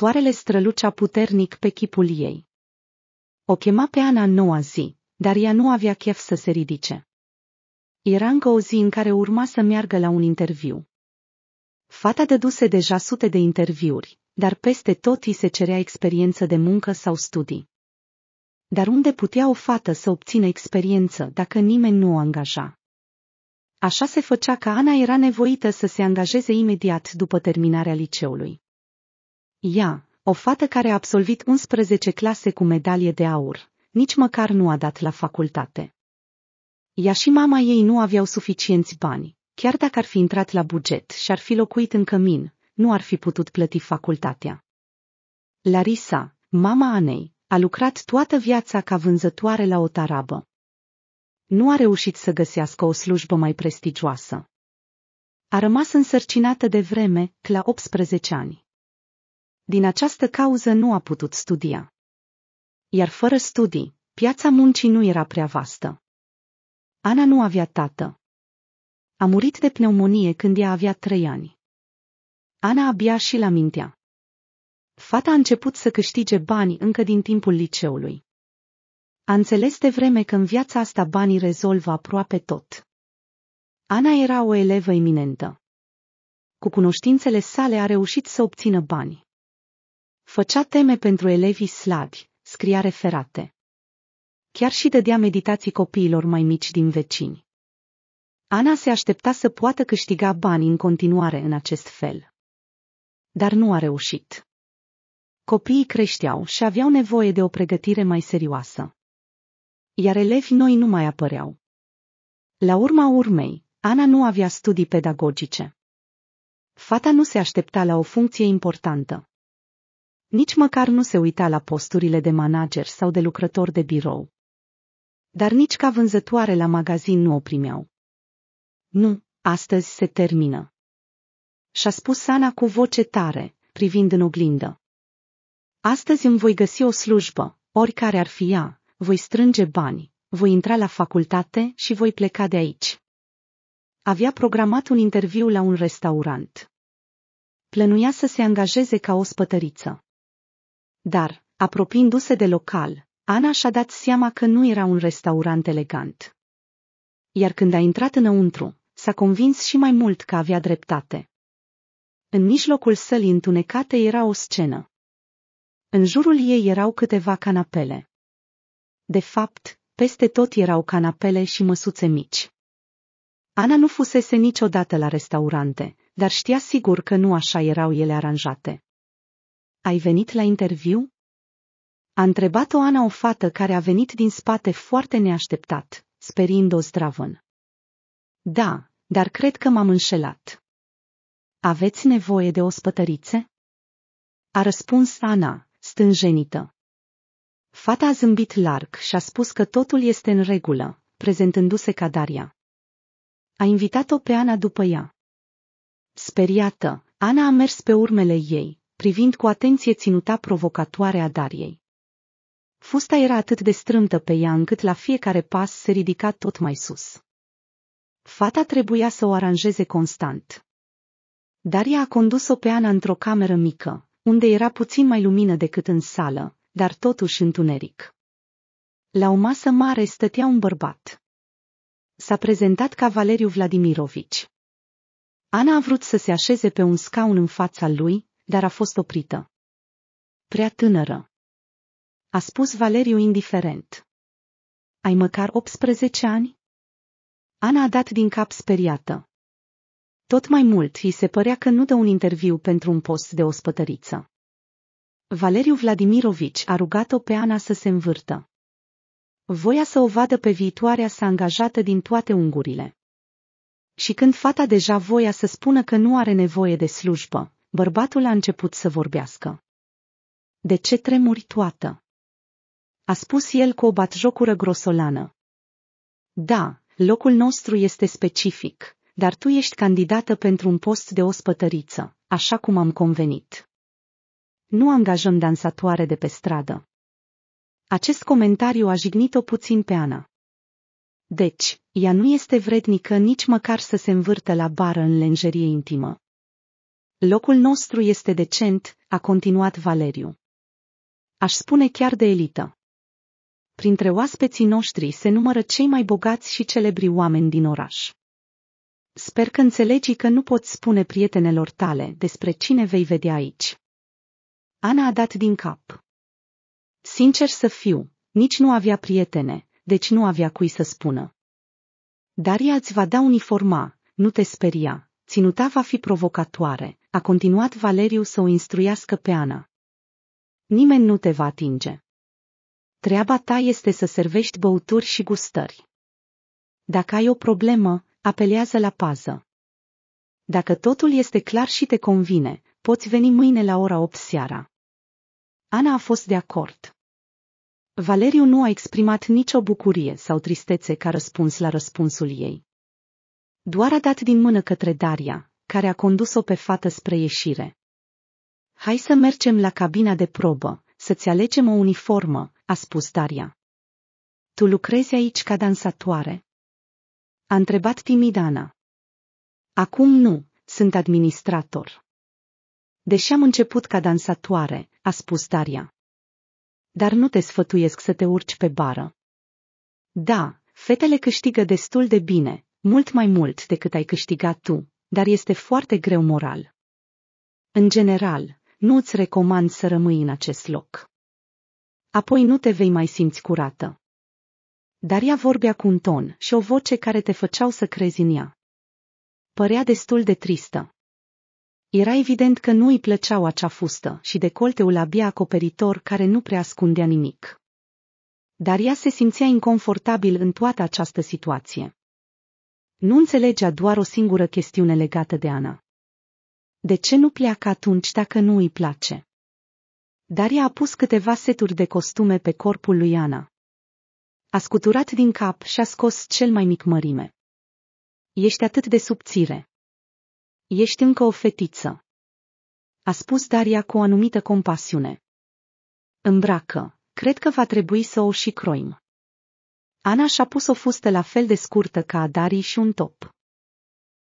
soarele strălucea puternic pe chipul ei. O chema pe Ana în noua zi, dar ea nu avea chef să se ridice. Era încă o zi în care urma să meargă la un interviu. Fata dăduse deja sute de interviuri, dar peste tot îi se cerea experiență de muncă sau studii. Dar unde putea o fată să obțină experiență dacă nimeni nu o angaja? Așa se făcea că Ana era nevoită să se angajeze imediat după terminarea liceului. Ea, o fată care a absolvit 11 clase cu medalie de aur, nici măcar nu a dat la facultate. Ea și mama ei nu aveau suficienți bani. Chiar dacă ar fi intrat la buget și ar fi locuit în cămin, nu ar fi putut plăti facultatea. Larisa, mama Anei, a lucrat toată viața ca vânzătoare la o tarabă. Nu a reușit să găsească o slujbă mai prestigioasă. A rămas însărcinată de vreme, la 18 ani din această cauză nu a putut studia. Iar fără studii, piața muncii nu era prea vastă. Ana nu avea tată. A murit de pneumonie când ea avea trei ani. Ana abia și la mintea. Fata a început să câștige bani încă din timpul liceului. A înțeles de vreme că în viața asta banii rezolvă aproape tot. Ana era o elevă eminentă. Cu cunoștințele sale a reușit să obțină bani. Făcea teme pentru elevii slabi, scria referate. Chiar și dădea meditații copiilor mai mici din vecini. Ana se aștepta să poată câștiga bani în continuare în acest fel. Dar nu a reușit. Copiii creșteau și aveau nevoie de o pregătire mai serioasă. Iar elevii noi nu mai apăreau. La urma urmei, Ana nu avea studii pedagogice. Fata nu se aștepta la o funcție importantă. Nici măcar nu se uita la posturile de manager sau de lucrător de birou. Dar nici ca vânzătoare la magazin nu o primeau. Nu, astăzi se termină. Și-a spus Ana cu voce tare, privind în oglindă. Astăzi îmi voi găsi o slujbă, oricare ar fi ea, voi strânge bani, voi intra la facultate și voi pleca de aici. Avea programat un interviu la un restaurant. Plănuia să se angajeze ca o spătăriță. Dar, apropiindu-se de local, Ana și-a dat seama că nu era un restaurant elegant. Iar când a intrat înăuntru, s-a convins și mai mult că avea dreptate. În mijlocul sălii întunecate era o scenă. În jurul ei erau câteva canapele. De fapt, peste tot erau canapele și măsuțe mici. Ana nu fusese niciodată la restaurante, dar știa sigur că nu așa erau ele aranjate ai venit la interviu? A întrebat-o Ana o fată care a venit din spate foarte neașteptat, sperind-o zdravân. Da, dar cred că m-am înșelat. Aveți nevoie de o spătărițe? A răspuns Ana, stânjenită. Fata a zâmbit larg și a spus că totul este în regulă, prezentându-se ca Daria. A invitat-o pe Ana după ea. Speriată, Ana a mers pe urmele ei, privind cu atenție ținuta provocatoare a Dariei. Fusta era atât de strâmtă pe ea încât la fiecare pas se ridica tot mai sus. Fata trebuia să o aranjeze constant. Daria a condus-o pe Ana într-o cameră mică, unde era puțin mai lumină decât în sală, dar totuși întuneric. La o masă mare stătea un bărbat. S-a prezentat Valeriu Vladimirovici. Ana a vrut să se așeze pe un scaun în fața lui, dar a fost oprită. Prea tânără. A spus Valeriu indiferent. Ai măcar 18 ani? Ana a dat din cap speriată. Tot mai mult îi se părea că nu dă un interviu pentru un post de ospătăriță. Valeriu Vladimirovici a rugat-o pe Ana să se învârtă. Voia să o vadă pe viitoarea sa angajată din toate ungurile. Și când fata deja voia să spună că nu are nevoie de slujbă, Bărbatul a început să vorbească. De ce tremuri toată? A spus el cu o batjocură grosolană. Da, locul nostru este specific, dar tu ești candidată pentru un post de ospătăriță, așa cum am convenit. Nu angajăm dansatoare de pe stradă. Acest comentariu a jignit-o puțin pe Ana. Deci, ea nu este vrednică nici măcar să se învârte la bară în lenjerie intimă. Locul nostru este decent, a continuat Valeriu. Aș spune chiar de elită. Printre oaspeții noștri se numără cei mai bogați și celebri oameni din oraș. Sper că înțelegi că nu poți spune prietenelor tale despre cine vei vedea aici. Ana a dat din cap. Sincer să fiu, nici nu avea prietene, deci nu avea cui să spună. ea îți va da uniforma, nu te speria, ținuta va fi provocatoare, a continuat Valeriu să o instruiască pe Ana. Nimeni nu te va atinge. Treaba ta este să servești băuturi și gustări. Dacă ai o problemă, apelează la pază. Dacă totul este clar și te convine, poți veni mâine la ora 8 seara. Ana a fost de acord. Valeriu nu a exprimat nicio bucurie sau tristețe ca răspuns la răspunsul ei. Doar a dat din mână către Daria, care a condus-o pe fată spre ieșire. Hai să mergem la cabina de probă, să-ți alegem o uniformă, a spus Daria. Tu lucrezi aici ca dansatoare? A întrebat timid Acum nu, sunt administrator. Deși am început ca dansatoare, a spus Daria. Dar nu te sfătuiesc să te urci pe bară. Da, fetele câștigă destul de bine, mult mai mult decât ai câștigat tu, dar este foarte greu moral. În general, nu îți recomand să rămâi în acest loc. Apoi nu te vei mai simți curată. Dar ea vorbea cu un ton și o voce care te făceau să crezi în ea. Părea destul de tristă. Era evident că nu îi plăceau acea fustă și decolteul abia acoperitor care nu prea ascundea nimic. Dar ea se simțea inconfortabil în toată această situație. Nu înțelegea doar o singură chestiune legată de Ana. De ce nu pleacă atunci dacă nu îi place? Dar i-a pus câteva seturi de costume pe corpul lui Ana. A scuturat din cap și a scos cel mai mic mărime. Ești atât de subțire. Ești încă o fetiță. A spus Daria cu o anumită compasiune. Îmbracă, cred că va trebui să o și croim. Ana și-a pus o fustă la fel de scurtă ca a Darii și un top.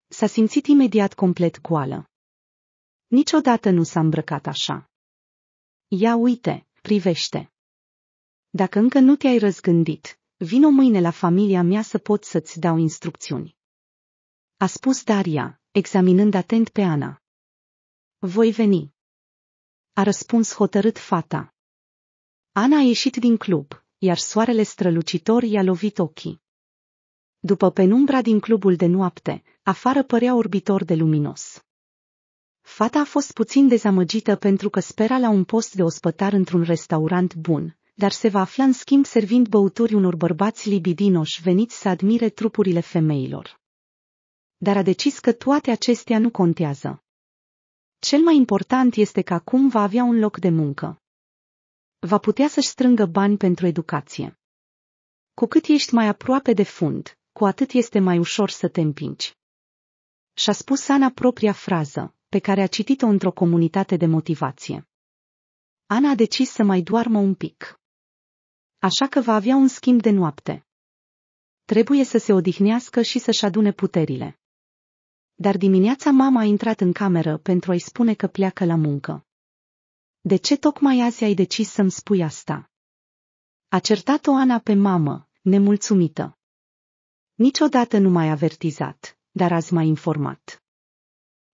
S-a simțit imediat complet goală. Niciodată nu s-a îmbrăcat așa. Ia uite, privește. Dacă încă nu te-ai răzgândit, vino mâine la familia mea să pot să-ți dau instrucțiuni. A spus Daria, examinând atent pe Ana. Voi veni. A răspuns hotărât fata. Ana a ieșit din club, iar soarele strălucitor i-a lovit ochii. După penumbra din clubul de noapte, afară părea orbitor de luminos. Fata a fost puțin dezamăgită pentru că spera la un post de ospătar într-un restaurant bun, dar se va afla în schimb servind băuturi unor bărbați libidinoși veniți să admire trupurile femeilor. Dar a decis că toate acestea nu contează. Cel mai important este că acum va avea un loc de muncă va putea să-și strângă bani pentru educație. Cu cât ești mai aproape de fund, cu atât este mai ușor să te împingi. Și-a spus Ana propria frază, pe care a citit-o într-o comunitate de motivație. Ana a decis să mai doarmă un pic. Așa că va avea un schimb de noapte. Trebuie să se odihnească și să-și adune puterile. Dar dimineața mama a intrat în cameră pentru a-i spune că pleacă la muncă. De ce tocmai azi ai decis să-mi spui asta? A certat-o Ana pe mamă, nemulțumită. Niciodată nu m-ai avertizat, dar azi m-ai informat.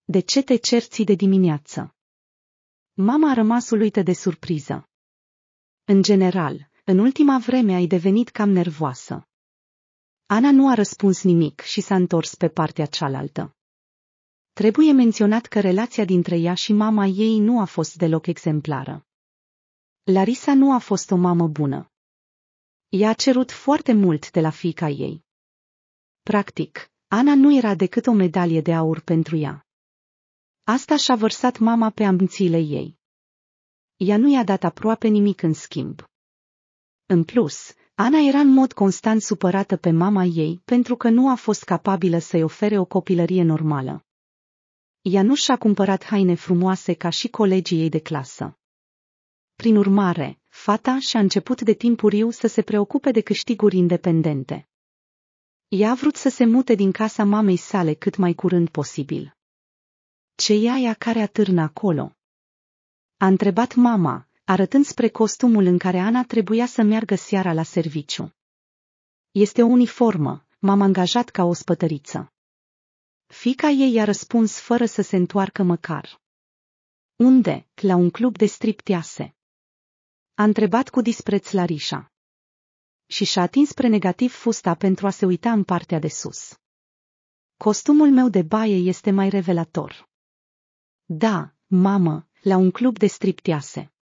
De ce te cerți de dimineață? Mama a rămas uluită de surpriză. În general, în ultima vreme ai devenit cam nervoasă. Ana nu a răspuns nimic și s-a întors pe partea cealaltă. Trebuie menționat că relația dintre ea și mama ei nu a fost deloc exemplară. Larisa nu a fost o mamă bună. Ea a cerut foarte mult de la fiica ei. Practic, Ana nu era decât o medalie de aur pentru ea. Asta și-a vărsat mama pe ambițiile ei. Ea nu i-a dat aproape nimic în schimb. În plus, Ana era în mod constant supărată pe mama ei pentru că nu a fost capabilă să-i ofere o copilărie normală. Ea nu și-a cumpărat haine frumoase ca și colegii ei de clasă. Prin urmare, fata și-a început de timpuriu să se preocupe de câștiguri independente. Ea a vrut să se mute din casa mamei sale cât mai curând posibil. Ce e aia care atârnă acolo? A întrebat mama, arătând spre costumul în care Ana trebuia să meargă seara la serviciu. Este o uniformă, m-am angajat ca o spătăriță. Fica ei i-a răspuns fără să se întoarcă măcar. Unde? La un club de striptease? A întrebat cu dispreț Larișa. Și și-a atins spre negativ fusta pentru a se uita în partea de sus. Costumul meu de baie este mai revelator. Da, mamă, la un club de striptease.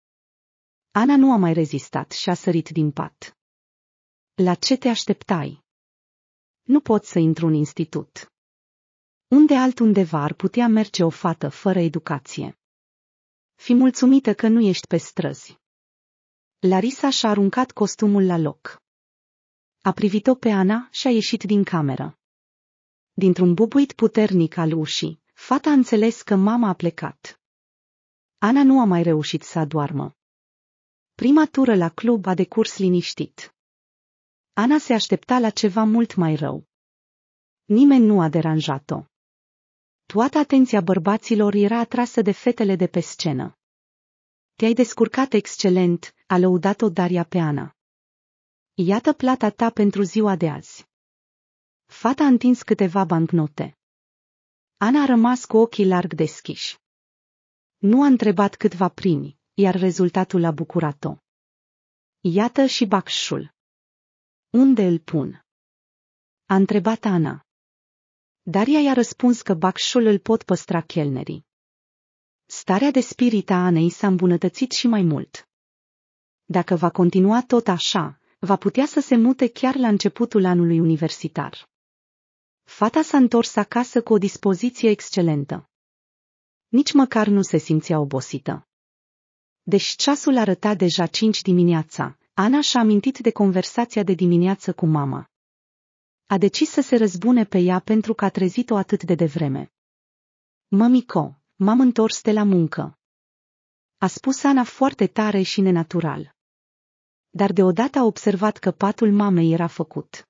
Ana nu a mai rezistat și a sărit din pat. La ce te așteptai? Nu pot să intru în institut. Unde altundeva ar putea merge o fată fără educație? Fi mulțumită că nu ești pe străzi. Larisa și-a aruncat costumul la loc. A privit-o pe Ana și a ieșit din cameră. Dintr-un bubuit puternic al ușii, fata a înțeles că mama a plecat. Ana nu a mai reușit să adoarmă. Prima tură la club a decurs liniștit. Ana se aștepta la ceva mult mai rău. Nimeni nu a deranjat-o. Toată atenția bărbaților era atrasă de fetele de pe scenă. Te-ai descurcat excelent, a lăudat-o Daria Peana. Iată plata ta pentru ziua de azi. Fata a întins câteva bancnote. Ana a rămas cu ochii larg deschiși. Nu a întrebat cât va primi, iar rezultatul a bucurat-o. Iată și bacșul. Unde îl pun? A întrebat Ana. Daria i-a răspuns că bacșul îl pot păstra chelnerii. Starea de spirit a Anei s-a îmbunătățit și mai mult. Dacă va continua tot așa, va putea să se mute chiar la începutul anului universitar. Fata s-a întors acasă cu o dispoziție excelentă. Nici măcar nu se simțea obosită. Deși ceasul arăta deja cinci dimineața, Ana și-a amintit de conversația de dimineață cu mama a decis să se răzbune pe ea pentru că a trezit-o atât de devreme. Mămico, m-am întors de la muncă. A spus Ana foarte tare și nenatural. Dar deodată a observat că patul mamei era făcut.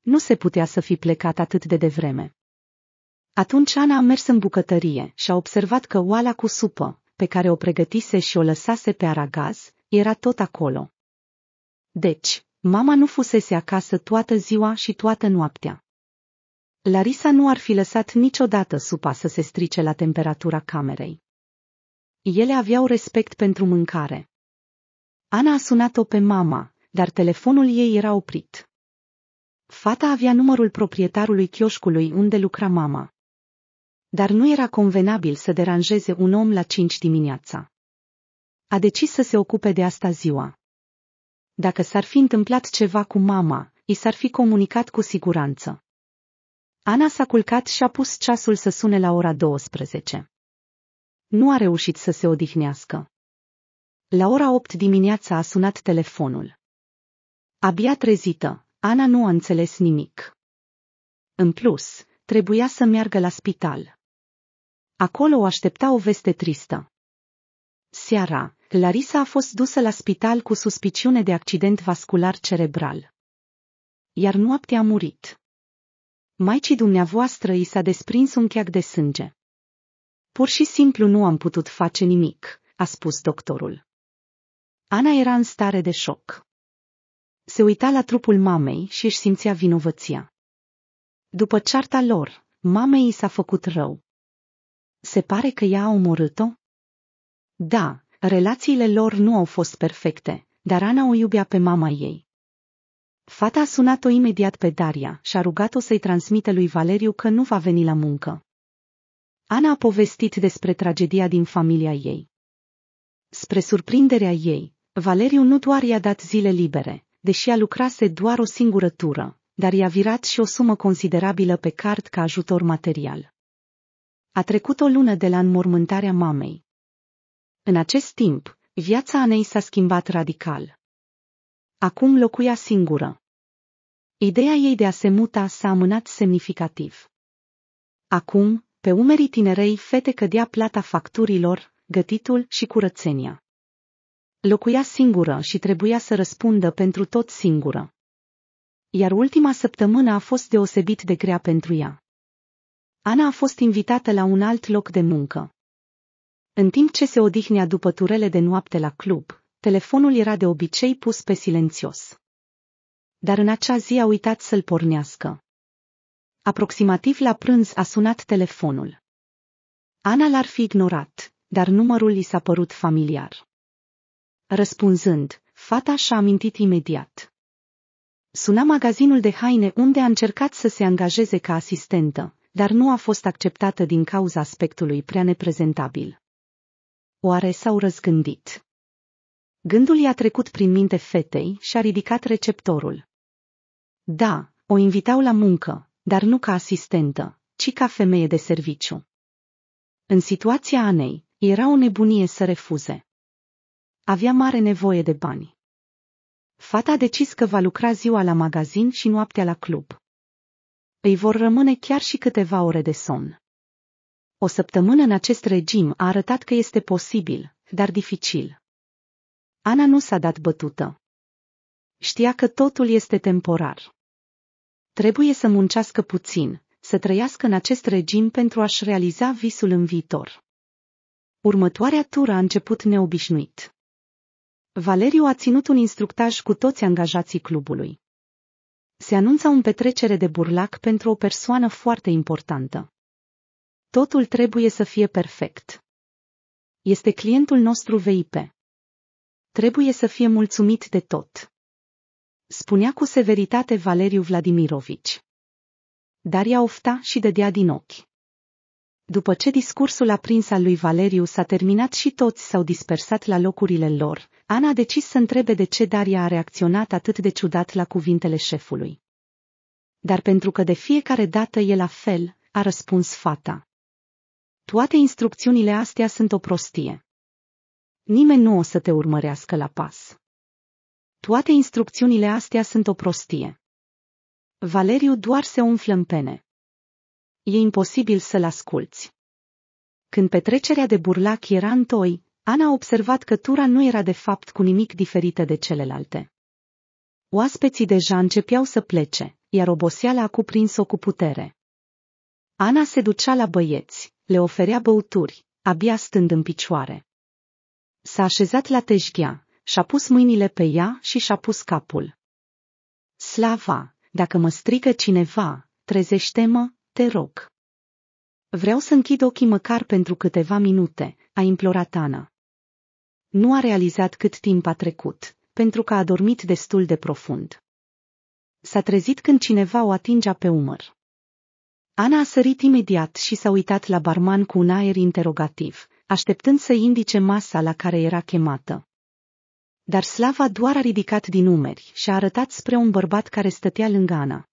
Nu se putea să fi plecat atât de devreme. Atunci Ana a mers în bucătărie și a observat că oala cu supă, pe care o pregătise și o lăsase pe aragaz, era tot acolo. Deci, Mama nu fusese acasă toată ziua și toată noaptea. Larisa nu ar fi lăsat niciodată supa să se strice la temperatura camerei. Ele aveau respect pentru mâncare. Ana a sunat-o pe mama, dar telefonul ei era oprit. Fata avea numărul proprietarului chioșcului unde lucra mama. Dar nu era convenabil să deranjeze un om la cinci dimineața. A decis să se ocupe de asta ziua. Dacă s-ar fi întâmplat ceva cu mama, i s-ar fi comunicat cu siguranță. Ana s-a culcat și a pus ceasul să sune la ora 12. Nu a reușit să se odihnească. La ora 8 dimineața a sunat telefonul. Abia trezită, Ana nu a înțeles nimic. În plus, trebuia să meargă la spital. Acolo o aștepta o veste tristă. Seara, Clarisa a fost dusă la spital cu suspiciune de accident vascular cerebral. Iar noaptea a murit. Maicii dumneavoastră i s-a desprins un cheac de sânge. Pur și simplu nu am putut face nimic, a spus doctorul. Ana era în stare de șoc. Se uita la trupul mamei și își simțea vinovăția. După cearta lor, mamei i s-a făcut rău. Se pare că ea a omorât-o? Da, Relațiile lor nu au fost perfecte, dar Ana o iubea pe mama ei. Fata a sunat-o imediat pe Daria și a rugat-o să-i transmită lui Valeriu că nu va veni la muncă. Ana a povestit despre tragedia din familia ei. Spre surprinderea ei, Valeriu nu doar i-a dat zile libere, deși a lucrase doar o singură tură, dar i-a virat și o sumă considerabilă pe card ca ajutor material. A trecut o lună de la înmormântarea mamei, în acest timp, viața Anei s-a schimbat radical. Acum locuia singură. Ideea ei de a se muta s-a amânat semnificativ. Acum, pe umerii tinerei fete cădea plata facturilor, gătitul și curățenia. Locuia singură și trebuia să răspundă pentru tot singură. Iar ultima săptămână a fost deosebit de grea pentru ea. Ana a fost invitată la un alt loc de muncă. În timp ce se odihnea după turele de noapte la club, telefonul era de obicei pus pe silențios. Dar în acea zi a uitat să-l pornească. Aproximativ la prânz a sunat telefonul. Ana l-ar fi ignorat, dar numărul i s-a părut familiar. Răspunzând, fata și-a amintit imediat. Suna magazinul de haine unde a încercat să se angajeze ca asistentă, dar nu a fost acceptată din cauza aspectului prea neprezentabil. Oare s-au răzgândit? Gândul i-a trecut prin minte fetei și a ridicat receptorul. Da, o invitau la muncă, dar nu ca asistentă, ci ca femeie de serviciu. În situația Anei, era o nebunie să refuze. Avea mare nevoie de bani. Fata a decis că va lucra ziua la magazin și noaptea la club. Îi vor rămâne chiar și câteva ore de somn. O săptămână în acest regim a arătat că este posibil, dar dificil. Ana nu s-a dat bătută. Știa că totul este temporar. Trebuie să muncească puțin, să trăiască în acest regim pentru a-și realiza visul în viitor. Următoarea tură a început neobișnuit. Valeriu a ținut un instructaj cu toți angajații clubului. Se anunța un petrecere de burlac pentru o persoană foarte importantă. Totul trebuie să fie perfect. Este clientul nostru VIP. Trebuie să fie mulțumit de tot. Spunea cu severitate Valeriu Vladimirovici. Dar ea ofta și dădea din ochi. După ce discursul aprins al lui Valeriu s-a terminat și toți s-au dispersat la locurile lor, Ana a decis să întrebe de ce Daria a reacționat atât de ciudat la cuvintele șefului. Dar pentru că de fiecare dată e la fel, a răspuns fata. Toate instrucțiunile astea sunt o prostie. Nimeni nu o să te urmărească la pas. Toate instrucțiunile astea sunt o prostie. Valeriu doar se umflă în pene. E imposibil să-l asculți. Când petrecerea de burlac era în toi, Ana a observat că tura nu era de fapt cu nimic diferită de celelalte. Oaspeții deja începeau să plece, iar oboseala a cuprins-o cu putere. Ana se ducea la băieți, le oferea băuturi, abia stând în picioare. S-a așezat la teșghea, și-a pus mâinile pe ea și și-a pus capul. Slava, dacă mă strigă cineva, trezește-mă, te rog. Vreau să închid ochii măcar pentru câteva minute, a implorat Ana. Nu a realizat cât timp a trecut, pentru că a dormit destul de profund. S-a trezit când cineva o atingea pe umăr. Ana a sărit imediat și s-a uitat la barman cu un aer interogativ, așteptând să indice masa la care era chemată. Dar Slava doar a ridicat din umeri și a arătat spre un bărbat care stătea lângă Ana.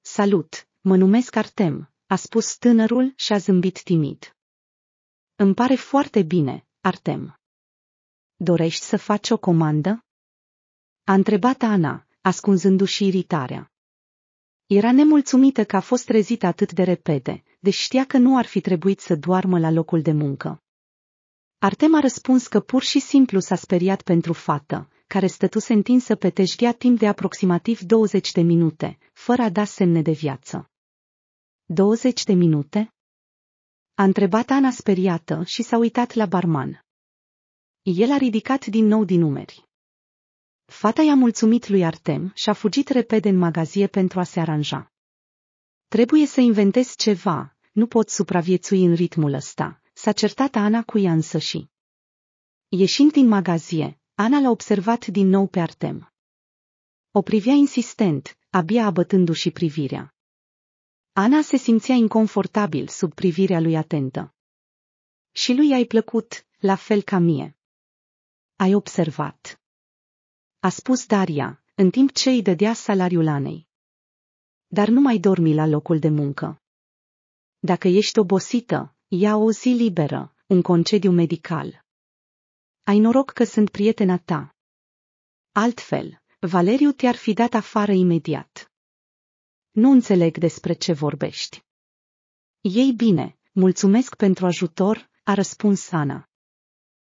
Salut, mă numesc Artem, a spus tânărul și a zâmbit timid. Îmi pare foarte bine, Artem. Dorești să faci o comandă? A întrebat Ana, ascunzându-și iritarea. Era nemulțumită că a fost trezită atât de repede, deși știa că nu ar fi trebuit să doarmă la locul de muncă. Artem a răspuns că pur și simplu s-a speriat pentru fată, care stătuse întinsă pe teșghea timp de aproximativ 20 de minute, fără a da semne de viață. 20 de minute? A întrebat Ana speriată și s-a uitat la barman. El a ridicat din nou din numeri. Fata i-a mulțumit lui Artem și a fugit repede în magazie pentru a se aranja. Trebuie să inventez ceva, nu pot supraviețui în ritmul ăsta, s-a certat Ana cu ea însăși. Ieșind din magazie, Ana l-a observat din nou pe Artem. O privea insistent, abia abătându-și privirea. Ana se simțea inconfortabil sub privirea lui atentă. Și lui ai plăcut, la fel ca mie. Ai observat a spus Daria, în timp ce îi dădea salariul Anei. Dar nu mai dormi la locul de muncă. Dacă ești obosită, ia o zi liberă, un concediu medical. Ai noroc că sunt prietena ta. Altfel, Valeriu te-ar fi dat afară imediat. Nu înțeleg despre ce vorbești. Ei bine, mulțumesc pentru ajutor, a răspuns Ana.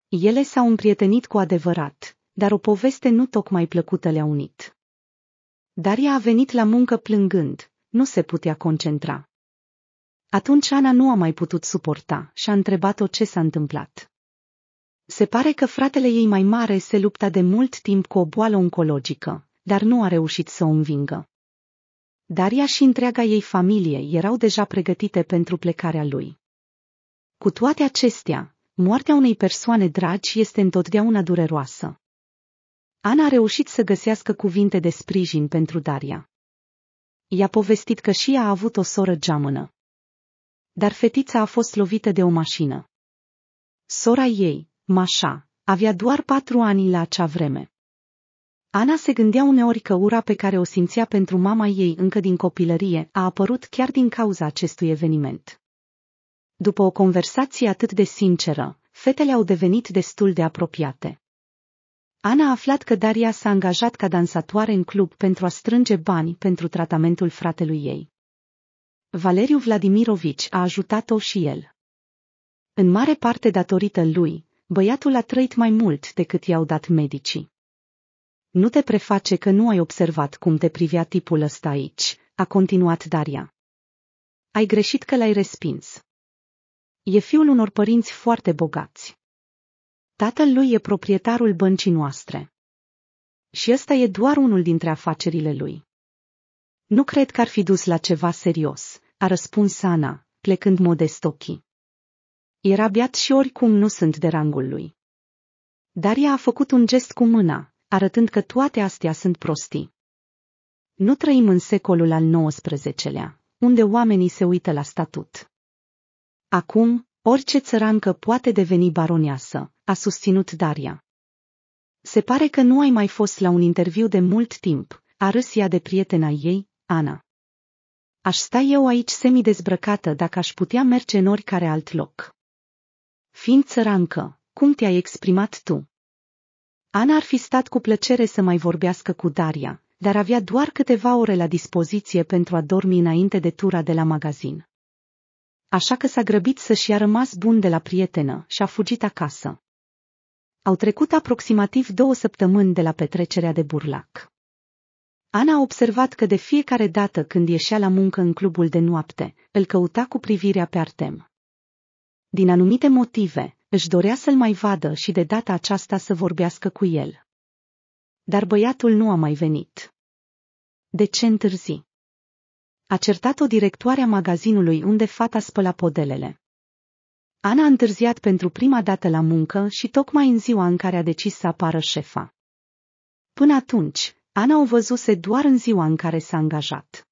Ele s-au împrietenit cu adevărat dar o poveste nu tocmai plăcută le-a unit. Daria a venit la muncă plângând, nu se putea concentra. Atunci Ana nu a mai putut suporta și a întrebat-o ce s-a întâmplat. Se pare că fratele ei mai mare se lupta de mult timp cu o boală oncologică, dar nu a reușit să o învingă. Daria și întreaga ei familie erau deja pregătite pentru plecarea lui. Cu toate acestea, moartea unei persoane dragi este întotdeauna dureroasă. Ana a reușit să găsească cuvinte de sprijin pentru Daria. I-a povestit că și ea a avut o soră geamănă. Dar fetița a fost lovită de o mașină. Sora ei, Mașa, avea doar patru ani la acea vreme. Ana se gândea uneori că ura pe care o simțea pentru mama ei încă din copilărie a apărut chiar din cauza acestui eveniment. După o conversație atât de sinceră, fetele au devenit destul de apropiate. Ana a aflat că Daria s-a angajat ca dansatoare în club pentru a strânge bani pentru tratamentul fratelui ei. Valeriu Vladimirovici a ajutat-o și el. În mare parte datorită lui, băiatul a trăit mai mult decât i-au dat medicii. Nu te preface că nu ai observat cum te privea tipul ăsta aici, a continuat Daria. Ai greșit că l-ai respins. E fiul unor părinți foarte bogați. Tatăl lui e proprietarul băncii noastre. Și ăsta e doar unul dintre afacerile lui. Nu cred că ar fi dus la ceva serios, a răspuns Ana, plecând modest ochii. Era biat și oricum nu sunt de rangul lui. ea a făcut un gest cu mâna, arătând că toate astea sunt prostii. Nu trăim în secolul al XIX-lea, unde oamenii se uită la statut. Acum, Orice țărancă poate deveni baroniasă, a susținut Daria. Se pare că nu ai mai fost la un interviu de mult timp, a râs ea de prietena ei, Ana. Aș sta eu aici semi-dezbrăcată dacă aș putea merge în oricare alt loc. Fiind țărancă, cum te-ai exprimat tu? Ana ar fi stat cu plăcere să mai vorbească cu Daria, dar avea doar câteva ore la dispoziție pentru a dormi înainte de tura de la magazin. Așa că s-a grăbit să-și a rămas bun de la prietenă și a fugit acasă. Au trecut aproximativ două săptămâni de la petrecerea de burlac. Ana a observat că de fiecare dată când ieșea la muncă în clubul de noapte, îl căuta cu privirea pe Artem. Din anumite motive, își dorea să-l mai vadă și de data aceasta să vorbească cu el. Dar băiatul nu a mai venit. De ce întârzi? A certat-o directoarea magazinului unde fata spăla podelele. Ana a întârziat pentru prima dată la muncă și tocmai în ziua în care a decis să apară șefa. Până atunci, Ana o văzuse doar în ziua în care s-a angajat.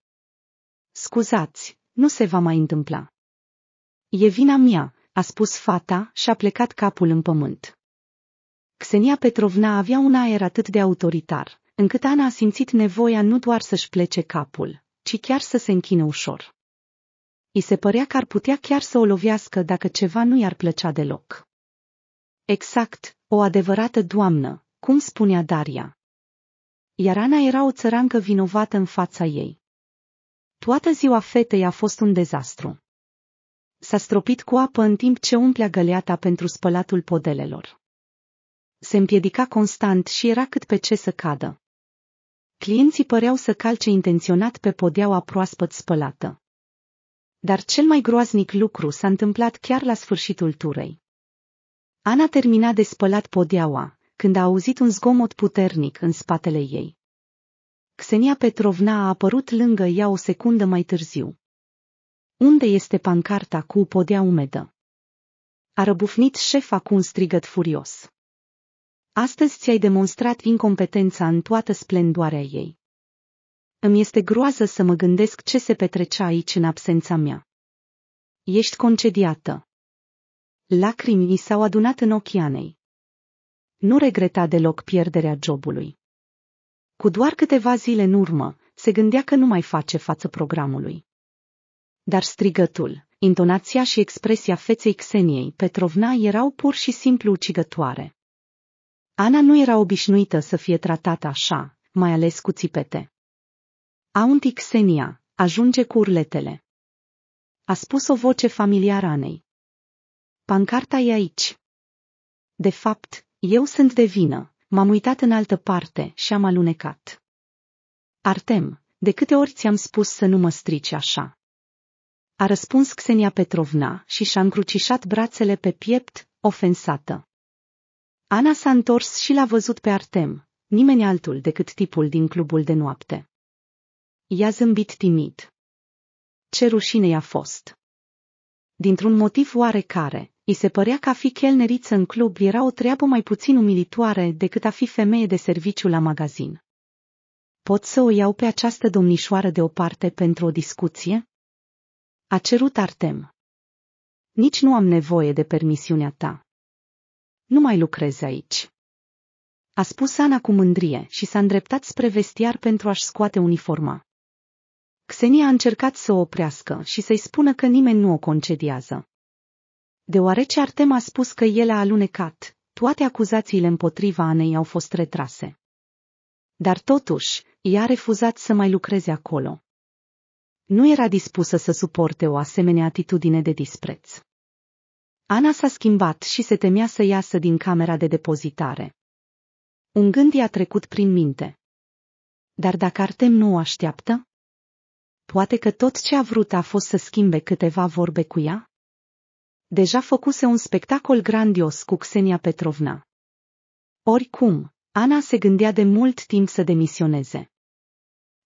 Scuzați, nu se va mai întâmpla. E vina mea, a spus fata și a plecat capul în pământ. Xenia Petrovna avea un aer atât de autoritar, încât Ana a simțit nevoia nu doar să-și plece capul, ci chiar să se închină ușor. I se părea că ar putea chiar să o lovească dacă ceva nu i-ar plăcea deloc. Exact, o adevărată doamnă, cum spunea Daria. Iar Ana era o țărancă vinovată în fața ei. Toată ziua fetei a fost un dezastru. S-a stropit cu apă în timp ce umplea găleata pentru spălatul podelelor. Se împiedica constant și era cât pe ce să cadă. Clienții păreau să calce intenționat pe podeaua proaspăt spălată. Dar cel mai groaznic lucru s-a întâmplat chiar la sfârșitul turei. Ana termina de spălat podeaua, când a auzit un zgomot puternic în spatele ei. Xenia Petrovna a apărut lângă ea o secundă mai târziu. Unde este pancarta cu podea umedă? A răbufnit șefa cu un strigăt furios. Astăzi ți-ai demonstrat incompetența în toată splendoarea ei. Îmi este groază să mă gândesc ce se petrece aici în absența mea. Ești concediată. Lacrimi i s-au adunat în ochianei. Nu regreta deloc pierderea jobului. Cu doar câteva zile în urmă, se gândea că nu mai face față programului. Dar strigătul, intonația și expresia feței Xeniei Petrovna erau pur și simplu ucigătoare. Ana nu era obișnuită să fie tratată așa, mai ales cu țipete. Aunti Xenia, ajunge cu urletele. A spus o voce familiară Anei. Pancarta e aici. De fapt, eu sunt de vină, m-am uitat în altă parte și am alunecat. Artem, de câte ori ți-am spus să nu mă strici așa? A răspuns Xenia Petrovna și și-a încrucișat brațele pe piept, ofensată. Ana s-a întors și l-a văzut pe Artem, nimeni altul decât tipul din clubul de noapte. I-a zâmbit timid. Ce rușine i-a fost! Dintr-un motiv oarecare, i se părea că a fi chelneriță în club era o treabă mai puțin umilitoare decât a fi femeie de serviciu la magazin. Pot să o iau pe această domnișoară deoparte pentru o discuție? A cerut Artem. Nici nu am nevoie de permisiunea ta nu mai lucrez aici. A spus Ana cu mândrie și s-a îndreptat spre vestiar pentru a-și scoate uniforma. Xenia a încercat să o oprească și să-i spună că nimeni nu o concediază. Deoarece Artem a spus că el a alunecat, toate acuzațiile împotriva Anei au fost retrase. Dar totuși, ea a refuzat să mai lucreze acolo. Nu era dispusă să suporte o asemenea atitudine de dispreț. Ana s-a schimbat și se temea să iasă din camera de depozitare. Un gând i-a trecut prin minte. Dar dacă Artem nu o așteaptă? Poate că tot ce a vrut a fost să schimbe câteva vorbe cu ea? Deja făcuse un spectacol grandios cu Xenia Petrovna. Oricum, Ana se gândea de mult timp să demisioneze.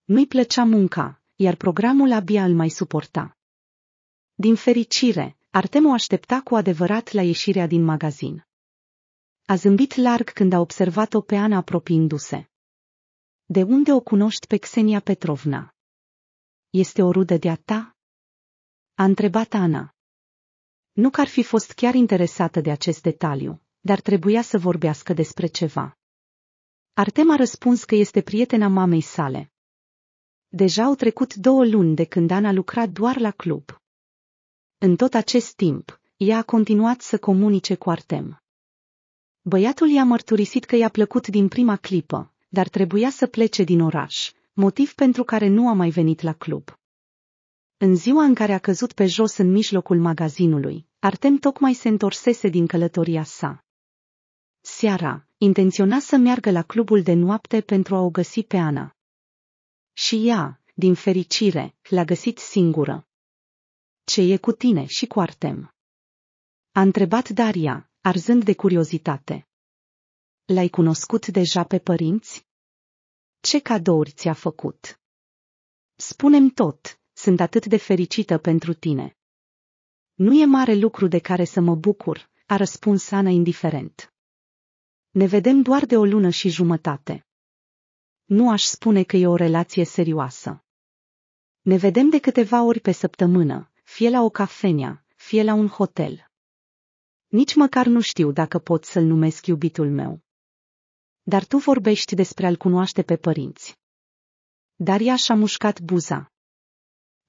Nu-i plăcea munca, iar programul abia îl mai suporta. Din fericire, Artem o aștepta cu adevărat la ieșirea din magazin. A zâmbit larg când a observat-o pe Ana apropiindu-se. De unde o cunoști pe Xenia Petrovna? Este o rudă de-a ta? A întrebat Ana. Nu că ar fi fost chiar interesată de acest detaliu, dar trebuia să vorbească despre ceva. Artem a răspuns că este prietena mamei sale. Deja au trecut două luni de când Ana lucra doar la club. În tot acest timp, ea a continuat să comunice cu Artem. Băiatul i-a mărturisit că i-a plăcut din prima clipă, dar trebuia să plece din oraș, motiv pentru care nu a mai venit la club. În ziua în care a căzut pe jos în mijlocul magazinului, Artem tocmai se întorsese din călătoria sa. Seara, intenționa să meargă la clubul de noapte pentru a o găsi pe Ana. Și ea, din fericire, l-a găsit singură. Ce e cu tine și cu Artem? A întrebat Daria, arzând de curiozitate. L-ai cunoscut deja pe părinți? Ce cadouri ți-a făcut? Spunem tot, sunt atât de fericită pentru tine. Nu e mare lucru de care să mă bucur, a răspuns Ana indiferent. Ne vedem doar de o lună și jumătate. Nu aș spune că e o relație serioasă. Ne vedem de câteva ori pe săptămână, fie la o cafenea, fie la un hotel. Nici măcar nu știu dacă pot să-l numesc iubitul meu. Dar tu vorbești despre a-l cunoaște pe părinți. Daria și-a mușcat buza.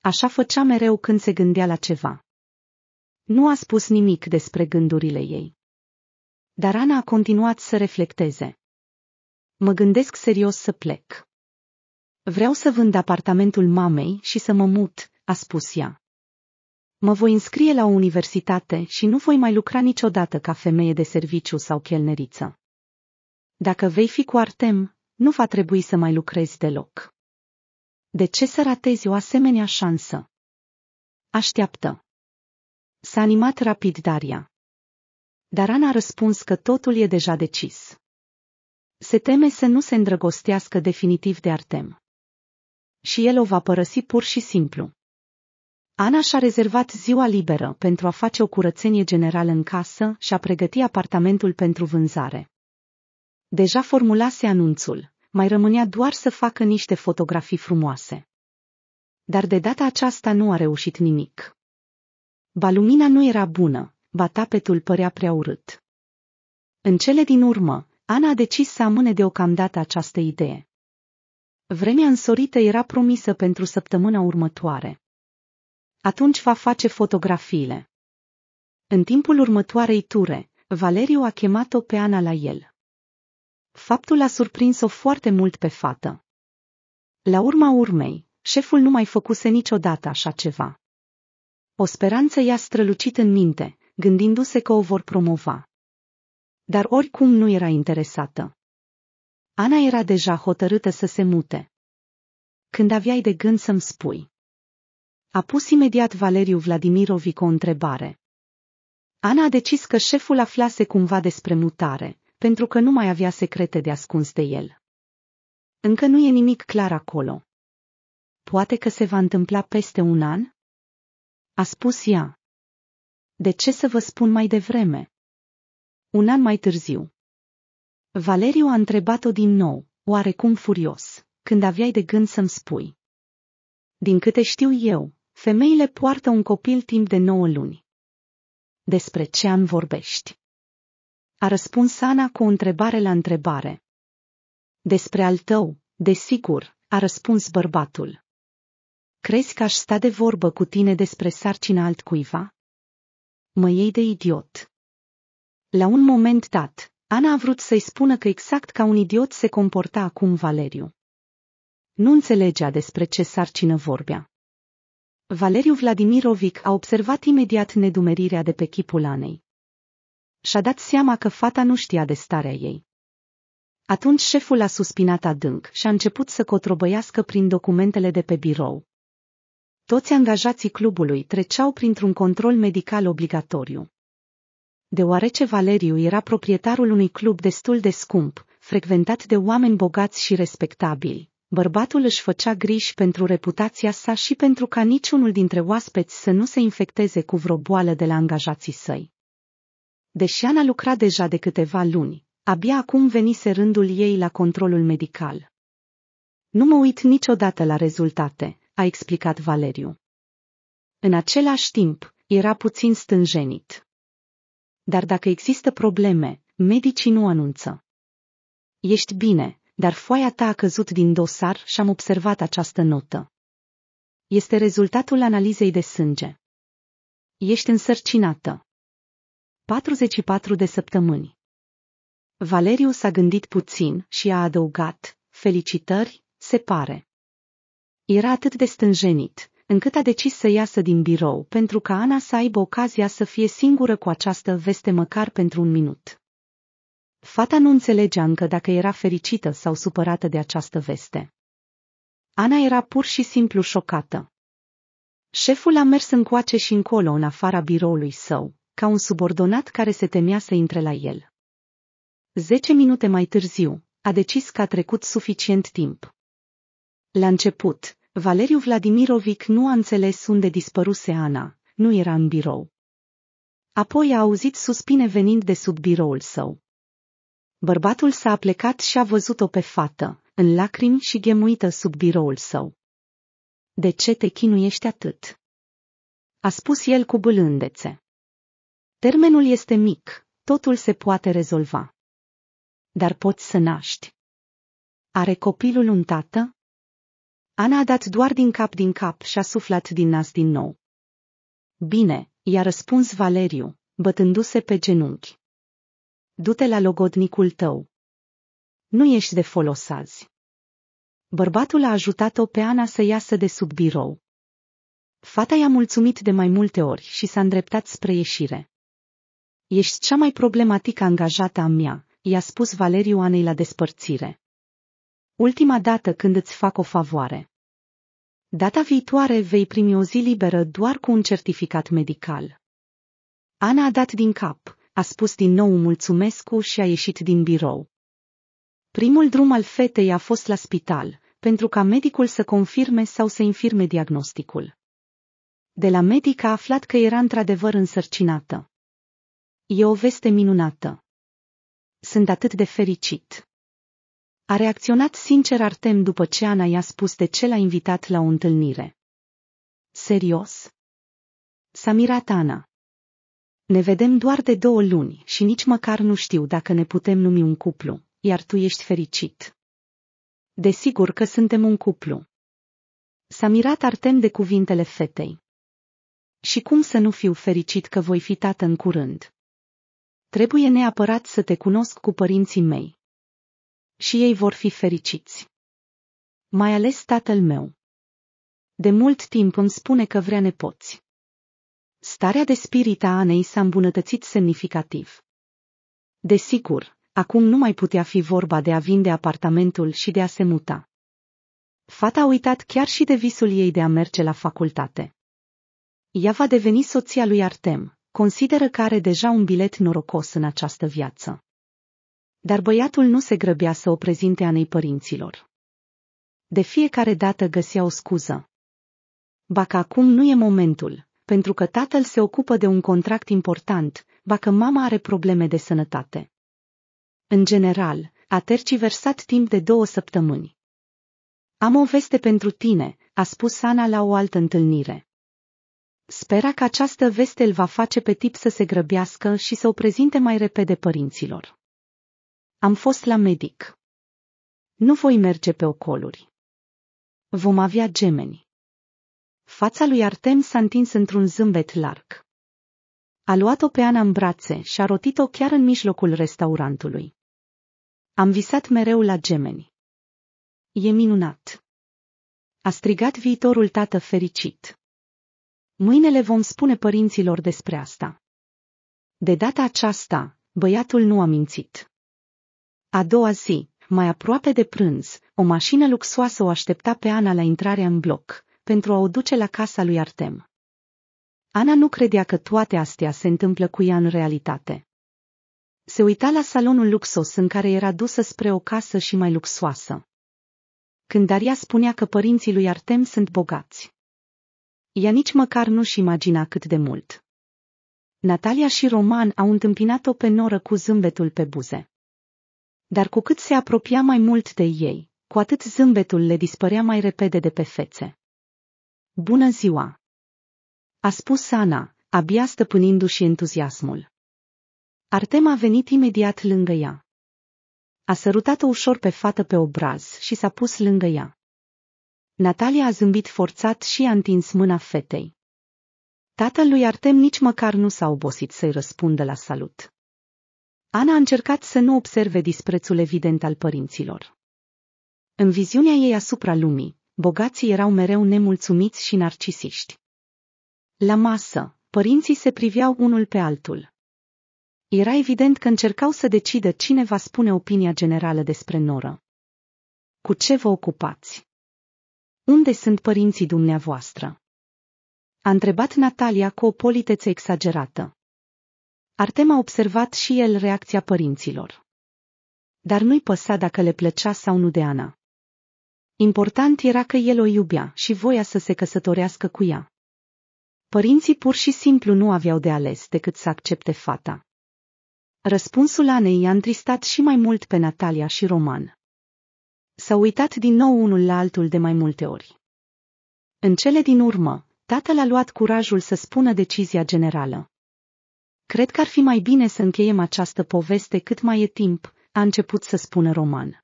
Așa făcea mereu când se gândea la ceva. Nu a spus nimic despre gândurile ei. Dar Ana a continuat să reflecteze. Mă gândesc serios să plec. Vreau să vând apartamentul mamei și să mă mut, a spus ea. Mă voi înscrie la o universitate și nu voi mai lucra niciodată ca femeie de serviciu sau chelneriță. Dacă vei fi cu Artem, nu va trebui să mai lucrezi deloc. De ce să ratezi o asemenea șansă? Așteaptă. S-a animat rapid Daria. Dar Ana a răspuns că totul e deja decis. Se teme să nu se îndrăgostească definitiv de Artem. Și el o va părăsi pur și simplu. Ana și-a rezervat ziua liberă pentru a face o curățenie generală în casă și a pregăti apartamentul pentru vânzare. Deja formulase anunțul, mai rămânea doar să facă niște fotografii frumoase. Dar de data aceasta nu a reușit nimic. Ba lumina nu era bună, ba tapetul părea prea urât. În cele din urmă, Ana a decis să amâne deocamdată această idee. Vremea însorită era promisă pentru săptămâna următoare. Atunci va face fotografiile. În timpul următoarei ture, Valeriu a chemat-o pe Ana la el. Faptul a surprins-o foarte mult pe fată. La urma urmei, șeful nu mai făcuse niciodată așa ceva. O speranță i-a strălucit în minte, gândindu-se că o vor promova. Dar oricum nu era interesată. Ana era deja hotărâtă să se mute. Când aveai de gând să-mi spui? A pus imediat Valeriu Vladimirovic o întrebare. Ana a decis că șeful aflase cumva despre mutare, pentru că nu mai avea secrete de ascuns de el. Încă nu e nimic clar acolo. Poate că se va întâmpla peste un an? A spus ea. De ce să vă spun mai devreme? Un an mai târziu. Valeriu a întrebat-o din nou, oarecum furios, când aveai de gând să-mi spui. Din câte știu eu, Femeile poartă un copil timp de 9 luni. Despre ce an vorbești? A răspuns Ana cu o întrebare la întrebare. Despre al tău, desigur, a răspuns bărbatul. Crezi că aș sta de vorbă cu tine despre sarcina altcuiva? Mă iei de idiot. La un moment dat, Ana a vrut să-i spună că exact ca un idiot se comporta acum Valeriu. Nu înțelegea despre ce sarcină vorbea. Valeriu Vladimirovic a observat imediat nedumerirea de pe chipul Anei. Și-a dat seama că fata nu știa de starea ei. Atunci șeful a suspinat adânc și a început să cotrobăiască prin documentele de pe birou. Toți angajații clubului treceau printr-un control medical obligatoriu. Deoarece Valeriu era proprietarul unui club destul de scump, frecventat de oameni bogați și respectabili, bărbatul își făcea griji pentru reputația sa și pentru ca niciunul dintre oaspeți să nu se infecteze cu vreo boală de la angajații săi. Deși Ana lucra deja de câteva luni, abia acum venise rândul ei la controlul medical. Nu mă uit niciodată la rezultate, a explicat Valeriu. În același timp, era puțin stânjenit. Dar dacă există probleme, medicii nu anunță. Ești bine, dar foaia ta a căzut din dosar și am observat această notă. Este rezultatul analizei de sânge. Ești însărcinată. 44 de săptămâni. Valeriu s-a gândit puțin și a adăugat, felicitări, se pare. Era atât de stânjenit, încât a decis să iasă din birou pentru ca Ana să aibă ocazia să fie singură cu această veste măcar pentru un minut. Fata nu înțelegea încă dacă era fericită sau supărată de această veste. Ana era pur și simplu șocată. Șeful a mers încoace și încolo în afara biroului său, ca un subordonat care se temea să intre la el. Zece minute mai târziu, a decis că a trecut suficient timp. La început, Valeriu Vladimirovic nu a înțeles unde dispăruse Ana, nu era în birou. Apoi a auzit suspine venind de sub biroul său. Bărbatul s-a plecat și a văzut-o pe fată, în lacrimi și gemuită sub biroul său. De ce te chinuiești atât? A spus el cu bâlândețe. Termenul este mic, totul se poate rezolva. Dar poți să naști. Are copilul un tată? Ana a dat doar din cap din cap și a suflat din nas din nou. Bine, i-a răspuns Valeriu, bătându-se pe genunchi du-te la logodnicul tău. Nu ești de folos azi. Bărbatul a ajutat-o pe Ana să iasă de sub birou. Fata i-a mulțumit de mai multe ori și s-a îndreptat spre ieșire. Ești cea mai problematică angajată a mea, i-a spus Valeriu Anei la despărțire. Ultima dată când îți fac o favoare. Data viitoare vei primi o zi liberă doar cu un certificat medical. Ana a dat din cap, a spus din nou mulțumescu și a ieșit din birou. Primul drum al fetei a fost la spital, pentru ca medicul să confirme sau să infirme diagnosticul. De la medic a aflat că era într-adevăr însărcinată. E o veste minunată. Sunt atât de fericit. A reacționat sincer Artem după ce Ana i-a spus de ce l-a invitat la o întâlnire. Serios? S-a mirat Ana. Ne vedem doar de două luni și nici măcar nu știu dacă ne putem numi un cuplu, iar tu ești fericit. Desigur că suntem un cuplu. S-a mirat Artem de cuvintele fetei. Și cum să nu fiu fericit că voi fi tată în curând? Trebuie neapărat să te cunosc cu părinții mei. Și ei vor fi fericiți. Mai ales tatăl meu. De mult timp îmi spune că vrea nepoți. Starea de spirit a Anei s-a îmbunătățit semnificativ. Desigur, acum nu mai putea fi vorba de a vinde apartamentul și de a se muta. Fata a uitat chiar și de visul ei de a merge la facultate. Ea va deveni soția lui Artem, consideră că are deja un bilet norocos în această viață. Dar băiatul nu se grăbea să o prezinte anei părinților. De fiecare dată găsea o scuză. Ba că acum nu e momentul, pentru că tatăl se ocupă de un contract important, ba că mama are probleme de sănătate. În general, a terciversat timp de două săptămâni. Am o veste pentru tine, a spus Ana la o altă întâlnire. Spera că această veste îl va face pe tip să se grăbească și să o prezinte mai repede părinților. Am fost la medic. Nu voi merge pe ocoluri. Vom avea gemeni. Fața lui Artem s-a întins într-un zâmbet larg. A luat-o pe Ana în brațe și a rotit-o chiar în mijlocul restaurantului. Am visat mereu la gemeni. E minunat. A strigat viitorul tată fericit. Mâine le vom spune părinților despre asta. De data aceasta, băiatul nu a mințit. A doua zi, mai aproape de prânz, o mașină luxoasă o aștepta pe Ana la intrarea în bloc, pentru a o duce la casa lui Artem. Ana nu credea că toate astea se întâmplă cu ea în realitate. Se uita la salonul luxos în care era dusă spre o casă și mai luxoasă. Când Daria spunea că părinții lui Artem sunt bogați. Ea nici măcar nu-și imagina cât de mult. Natalia și Roman au întâmpinat-o pe noră cu zâmbetul pe buze. Dar cu cât se apropia mai mult de ei, cu atât zâmbetul le dispărea mai repede de pe fețe. Bună ziua! A spus Ana, abia stăpânindu-și entuziasmul. Artem a venit imediat lângă ea. A sărutat-o ușor pe fată pe obraz și s-a pus lângă ea. Natalia a zâmbit forțat și a întins mâna fetei. Tatăl lui Artem nici măcar nu s-a obosit să-i răspundă la salut. Ana a încercat să nu observe disprețul evident al părinților. În viziunea ei asupra lumii, bogații erau mereu nemulțumiți și narcisiști. La masă, părinții se priveau unul pe altul. Era evident că încercau să decidă cine va spune opinia generală despre noră. Cu ce vă ocupați? Unde sunt părinții dumneavoastră? A întrebat Natalia cu o politeță exagerată. Artem a observat și el reacția părinților. Dar nu-i păsa dacă le plăcea sau nu de Ana. Important era că el o iubea și voia să se căsătorească cu ea. Părinții pur și simplu nu aveau de ales decât să accepte fata. Răspunsul Anei i-a întristat și mai mult pe Natalia și Roman. S-au uitat din nou unul la altul de mai multe ori. În cele din urmă, tatăl a luat curajul să spună decizia generală. Cred că ar fi mai bine să încheiem această poveste cât mai e timp, a început să spună Roman.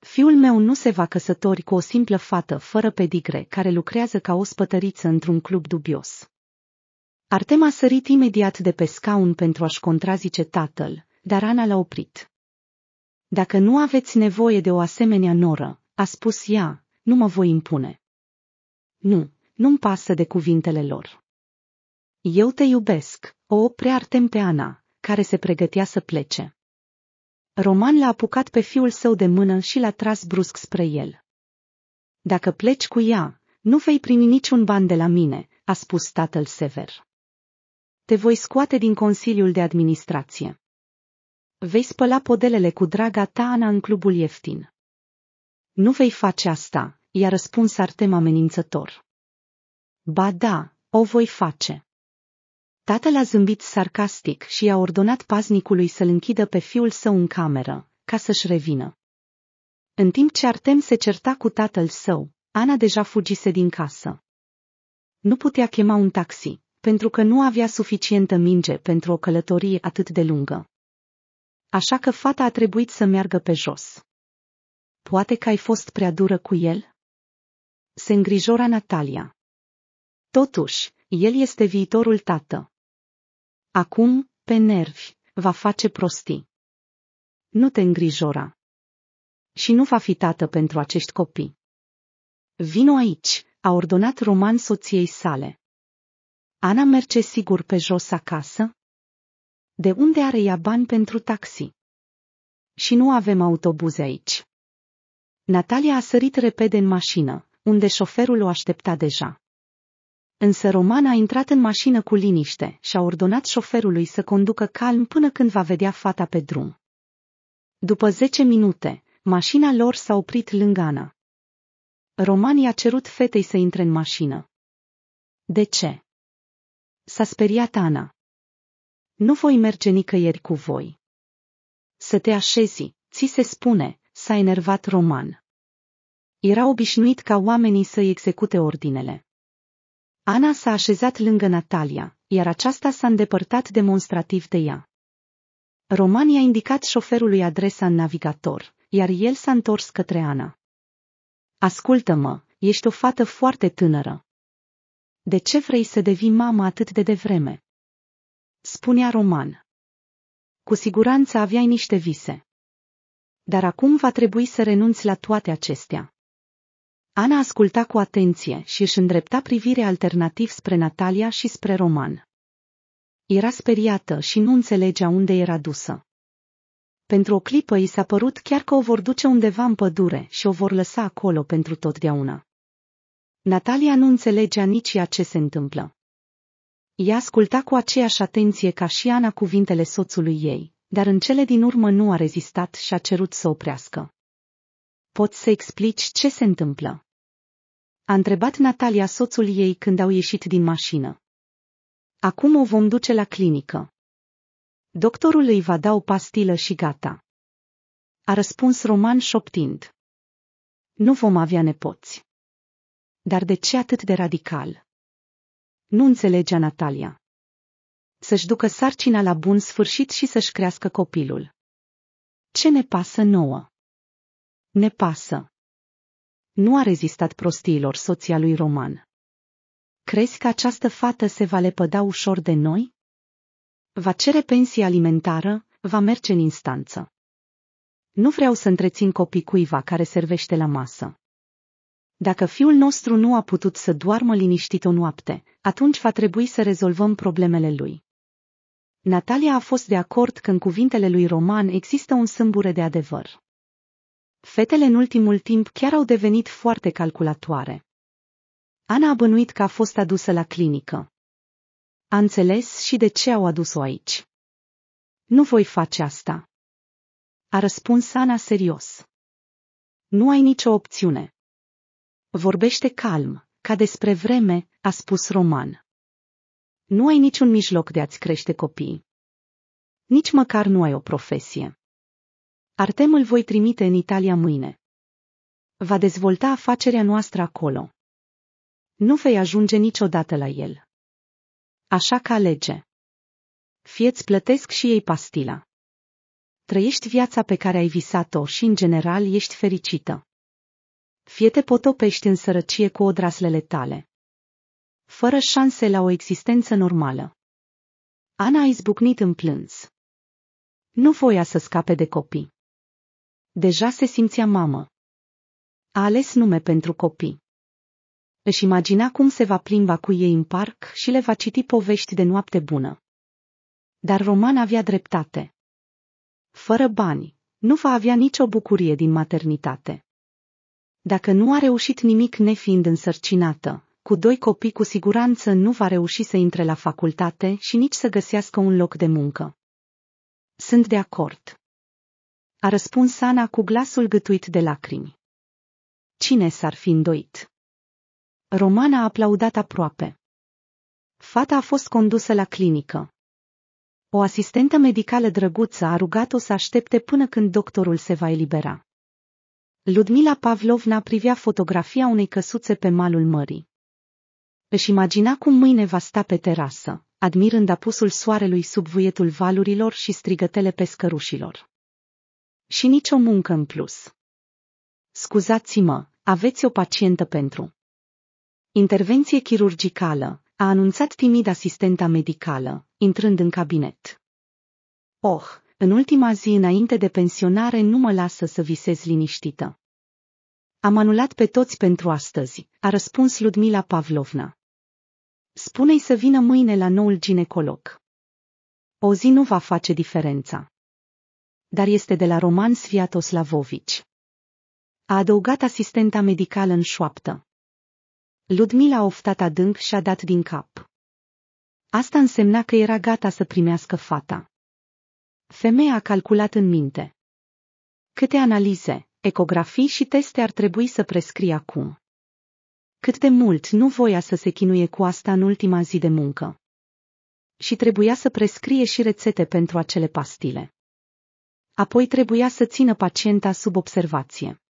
Fiul meu nu se va căsători cu o simplă fată fără pedigre care lucrează ca o spătăriță într-un club dubios. Artem a sărit imediat de pe scaun pentru a-și contrazice tatăl, dar Ana l-a oprit. Dacă nu aveți nevoie de o asemenea noră, a spus ea, nu mă voi impune. Nu, nu-mi pasă de cuvintele lor. Eu te iubesc, o opre Artem pe Ana, care se pregătea să plece. Roman l-a apucat pe fiul său de mână și l-a tras brusc spre el. Dacă pleci cu ea, nu vei primi niciun ban de la mine, a spus tatăl sever. Te voi scoate din Consiliul de Administrație. Vei spăla podelele cu draga ta Ana în clubul ieftin. Nu vei face asta, i-a răspuns Artem amenințător. Ba da, o voi face. Tatăl a zâmbit sarcastic și i-a ordonat paznicului să-l închidă pe fiul său în cameră, ca să-și revină. În timp ce Artem se certa cu tatăl său, Ana deja fugise din casă. Nu putea chema un taxi, pentru că nu avea suficientă minge pentru o călătorie atât de lungă. Așa că fata a trebuit să meargă pe jos. Poate că ai fost prea dură cu el? Se îngrijora Natalia. Totuși, el este viitorul tată. Acum, pe nervi, va face prostii. Nu te îngrijora. Și nu va fi tată pentru acești copii. Vino aici, a ordonat Roman soției sale. Ana merge sigur pe jos acasă? De unde are ea bani pentru taxi? Și nu avem autobuze aici. Natalia a sărit repede în mașină, unde șoferul o aștepta deja însă Roman a intrat în mașină cu liniște și a ordonat șoferului să conducă calm până când va vedea fata pe drum. După zece minute, mașina lor s-a oprit lângă Ana. Roman i-a cerut fetei să intre în mașină. De ce? S-a speriat Ana. Nu voi merge nicăieri cu voi. Să te așezi, ți se spune, s-a enervat Roman. Era obișnuit ca oamenii să-i execute ordinele. Ana s-a așezat lângă Natalia, iar aceasta s-a îndepărtat demonstrativ de ea. Roman i-a indicat șoferului adresa în navigator, iar el s-a întors către Ana. Ascultă-mă, ești o fată foarte tânără. De ce vrei să devii mamă atât de devreme? Spunea Roman. Cu siguranță aveai niște vise. Dar acum va trebui să renunți la toate acestea. Ana asculta cu atenție și își îndrepta privirea alternativ spre Natalia și spre Roman. Era speriată și nu înțelegea unde era dusă. Pentru o clipă i s-a părut chiar că o vor duce undeva în pădure și o vor lăsa acolo pentru totdeauna. Natalia nu înțelegea nici ea ce se întâmplă. Ea asculta cu aceeași atenție ca și Ana cuvintele soțului ei, dar în cele din urmă nu a rezistat și a cerut să oprească. Poți să explici ce se întâmplă? a întrebat Natalia soțul ei când au ieșit din mașină. Acum o vom duce la clinică. Doctorul îi va da o pastilă și gata. A răspuns Roman șoptind. Nu vom avea nepoți. Dar de ce atât de radical? Nu înțelegea Natalia. Să-și ducă sarcina la bun sfârșit și să-și crească copilul. Ce ne pasă nouă? Ne pasă nu a rezistat prostiilor soția lui Roman. Crezi că această fată se va lepăda ușor de noi? Va cere pensie alimentară, va merge în instanță. Nu vreau să întrețin copii cuiva care servește la masă. Dacă fiul nostru nu a putut să doarmă liniștit o noapte, atunci va trebui să rezolvăm problemele lui. Natalia a fost de acord că în cuvintele lui Roman există un sâmbure de adevăr. Fetele în ultimul timp chiar au devenit foarte calculatoare. Ana a bănuit că a fost adusă la clinică. A înțeles și de ce au adus-o aici. Nu voi face asta. A răspuns Ana serios. Nu ai nicio opțiune. Vorbește calm, ca despre vreme, a spus Roman. Nu ai niciun mijloc de a-ți crește copiii. Nici măcar nu ai o profesie. Artem îl voi trimite în Italia mâine. Va dezvolta afacerea noastră acolo. Nu vei ajunge niciodată la el. Așa că alege. Fieți plătesc și ei pastila. Trăiești viața pe care ai visat-o și, în general, ești fericită. Fie te potopești în sărăcie cu odraslele tale. Fără șanse la o existență normală. Ana a izbucnit în plâns. Nu voia să scape de copii. Deja se simțea mamă. A ales nume pentru copii. Își imagina cum se va plimba cu ei în parc și le va citi povești de noapte bună. Dar Roman avea dreptate. Fără bani, nu va avea nicio bucurie din maternitate. Dacă nu a reușit nimic nefiind însărcinată, cu doi copii cu siguranță nu va reuși să intre la facultate și nici să găsească un loc de muncă. Sunt de acord a răspuns Ana cu glasul gătuit de lacrimi. Cine s-ar fi îndoit? Romana a aplaudat aproape. Fata a fost condusă la clinică. O asistentă medicală drăguță a rugat-o să aștepte până când doctorul se va elibera. Ludmila Pavlovna privea fotografia unei căsuțe pe malul mării. Își imagina cum mâine va sta pe terasă, admirând apusul soarelui sub vuietul valurilor și strigătele pescărușilor și nicio muncă în plus. Scuzați-mă, aveți o pacientă pentru. Intervenție chirurgicală, a anunțat timid asistenta medicală, intrând în cabinet. Oh, în ultima zi înainte de pensionare nu mă lasă să visez liniștită. Am anulat pe toți pentru astăzi, a răspuns Ludmila Pavlovna. Spune-i să vină mâine la noul ginecolog. O zi nu va face diferența dar este de la Roman Sviatoslavovici. A adăugat asistenta medicală în șoaptă. Ludmila a oftat adânc și a dat din cap. Asta însemna că era gata să primească fata. Femeia a calculat în minte. Câte analize, ecografii și teste ar trebui să prescrie acum. Cât de mult nu voia să se chinuie cu asta în ultima zi de muncă. Și trebuia să prescrie și rețete pentru acele pastile apoi trebuia să țină pacienta sub observație.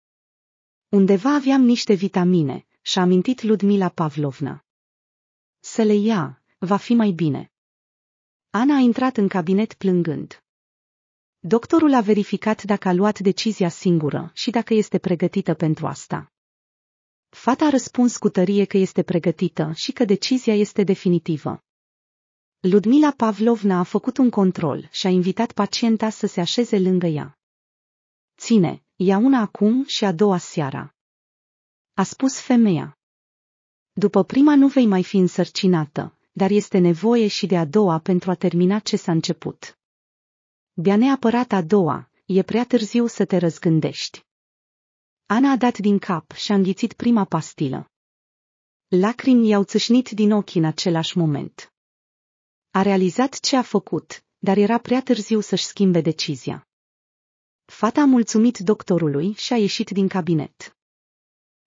Undeva aveam niște vitamine, și-a amintit Ludmila Pavlovna. Să le ia, va fi mai bine. Ana a intrat în cabinet plângând. Doctorul a verificat dacă a luat decizia singură și dacă este pregătită pentru asta. Fata a răspuns cu tărie că este pregătită și că decizia este definitivă. Ludmila Pavlovna a făcut un control și a invitat pacienta să se așeze lângă ea. Ține, ia una acum și a doua seara. A spus femeia. După prima nu vei mai fi însărcinată, dar este nevoie și de a doua pentru a termina ce s-a început. Bea neapărat a doua, e prea târziu să te răzgândești. Ana a dat din cap și a înghițit prima pastilă. Lacrimi i-au țâșnit din ochi în același moment. A realizat ce a făcut, dar era prea târziu să-și schimbe decizia. Fata a mulțumit doctorului și a ieșit din cabinet.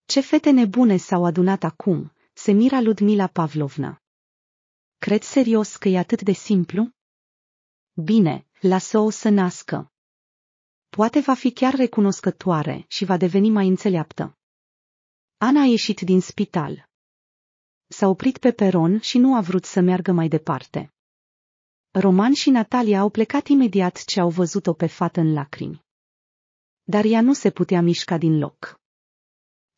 Ce fete nebune s-au adunat acum, se mira Ludmila Pavlovna. Cred serios că e atât de simplu? Bine, lasă-o să nască. Poate va fi chiar recunoscătoare și va deveni mai înțeleaptă. Ana a ieșit din spital. S-a oprit pe peron și nu a vrut să meargă mai departe. Roman și Natalia au plecat imediat ce au văzut-o pe fată în lacrimi. Dar ea nu se putea mișca din loc.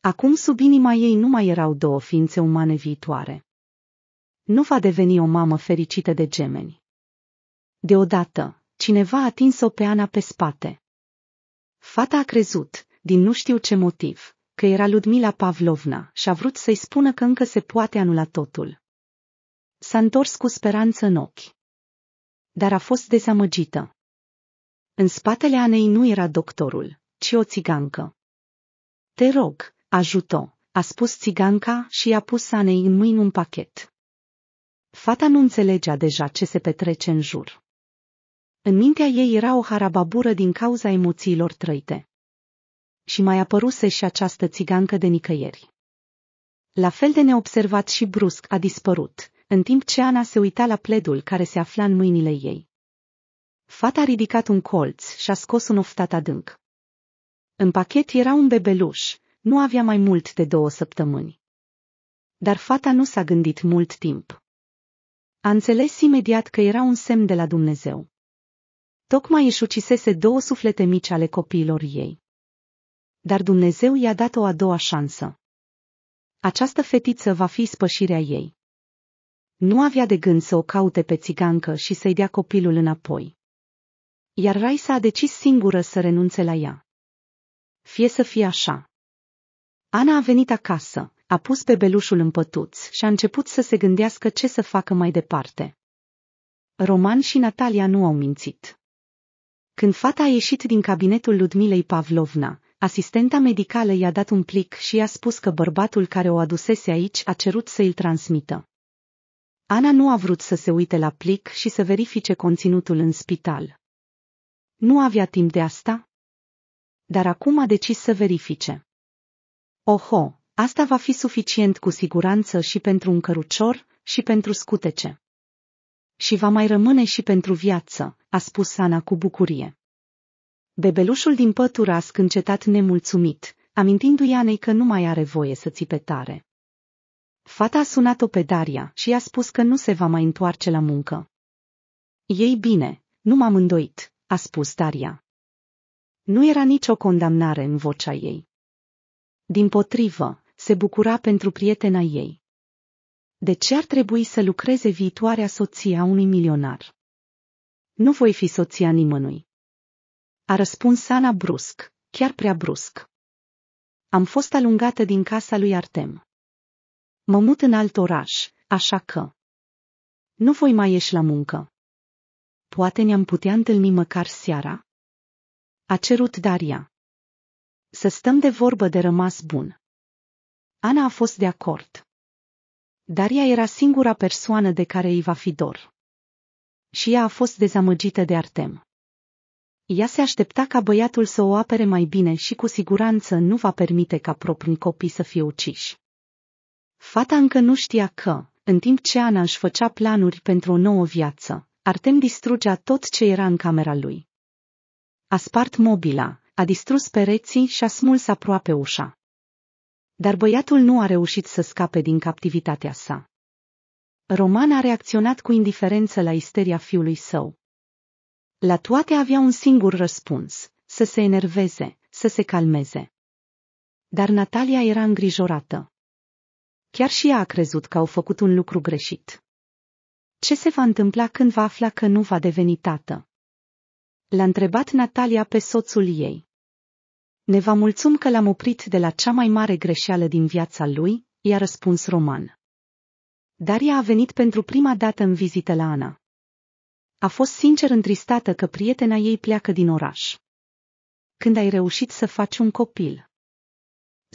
Acum sub inima ei nu mai erau două ființe umane viitoare. Nu va deveni o mamă fericită de gemeni. Deodată, cineva a atins-o pe Ana pe spate. Fata a crezut, din nu știu ce motiv, că era Ludmila Pavlovna și a vrut să-i spună că încă se poate anula totul. S-a întors cu speranță în ochi dar a fost dezamăgită. În spatele Anei nu era doctorul, ci o țigancă. Te rog, ajută, a spus țiganca și a pus Anei în mâini un pachet. Fata nu înțelegea deja ce se petrece în jur. În mintea ei era o harababură din cauza emoțiilor trăite. Și mai apăruse și această țigancă de nicăieri. La fel de neobservat și brusc a dispărut, în timp ce Ana se uita la pledul care se afla în mâinile ei. Fata a ridicat un colț și a scos un oftat adânc. În pachet era un bebeluș, nu avea mai mult de două săptămâni. Dar fata nu s-a gândit mult timp. A înțeles imediat că era un semn de la Dumnezeu. Tocmai își ucisese două suflete mici ale copiilor ei. Dar Dumnezeu i-a dat o a doua șansă. Această fetiță va fi spășirea ei. Nu avea de gând să o caute pe țigancă și să-i dea copilul înapoi. Iar Raisa a decis singură să renunțe la ea. Fie să fie așa. Ana a venit acasă, a pus pe belușul în pătuț și a început să se gândească ce să facă mai departe. Roman și Natalia nu au mințit. Când fata a ieșit din cabinetul Ludmilei Pavlovna, asistenta medicală i-a dat un plic și i-a spus că bărbatul care o adusese aici a cerut să îl transmită. Ana nu a vrut să se uite la plic și să verifice conținutul în spital. Nu avea timp de asta? Dar acum a decis să verifice. Oho, asta va fi suficient cu siguranță și pentru un cărucior și pentru scutece. Și va mai rămâne și pentru viață, a spus Ana cu bucurie. Bebelușul din pătură a scâncetat nemulțumit, amintindu-i Anei că nu mai are voie să țipe tare. Fata a sunat-o pe Daria și i-a spus că nu se va mai întoarce la muncă. Ei bine, nu m-am îndoit, a spus Daria. Nu era nicio condamnare în vocea ei. Din potrivă, se bucura pentru prietena ei. De ce ar trebui să lucreze viitoarea soție a unui milionar? Nu voi fi soția nimănui. A răspuns Ana brusc, chiar prea brusc. Am fost alungată din casa lui Artem. Mă mut în alt oraș, așa că... Nu voi mai ieși la muncă. Poate ne-am putea întâlni măcar seara? A cerut Daria. Să stăm de vorbă de rămas bun. Ana a fost de acord. Daria era singura persoană de care îi va fi dor. Și ea a fost dezamăgită de Artem. Ea se aștepta ca băiatul să o apere mai bine și cu siguranță nu va permite ca proprii copii să fie uciși. Fata încă nu știa că, în timp ce Ana își făcea planuri pentru o nouă viață, Artem distrugea tot ce era în camera lui. A spart mobila, a distrus pereții și a smuls aproape ușa. Dar băiatul nu a reușit să scape din captivitatea sa. Roman a reacționat cu indiferență la isteria fiului său. La toate avea un singur răspuns, să se enerveze, să se calmeze. Dar Natalia era îngrijorată. Chiar și ea a crezut că au făcut un lucru greșit. Ce se va întâmpla când va afla că nu va deveni tată? L-a întrebat Natalia pe soțul ei. Ne va mulțum că l-am oprit de la cea mai mare greșeală din viața lui, i-a răspuns Roman. Daria a venit pentru prima dată în vizită la Ana. A fost sincer întristată că prietena ei pleacă din oraș. Când ai reușit să faci un copil?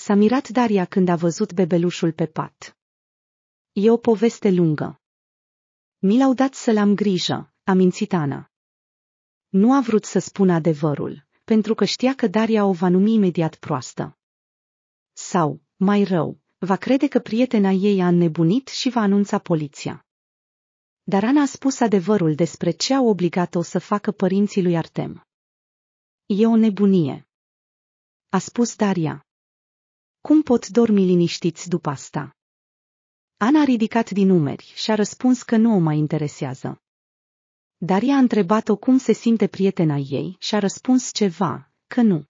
S-a mirat Daria când a văzut bebelușul pe pat. E o poveste lungă. Mi l-au dat să-l am grijă, a mințit Ana. Nu a vrut să spună adevărul, pentru că știa că Daria o va numi imediat proastă. Sau, mai rău, va crede că prietena ei a înnebunit și va anunța poliția. Dar Ana a spus adevărul despre ce au obligat-o să facă părinții lui Artem. E o nebunie. A spus Daria. Cum pot dormi liniștiți după asta? Ana a ridicat din umeri și a răspuns că nu o mai interesează. Dar i a întrebat-o cum se simte prietena ei și a răspuns ceva, că nu.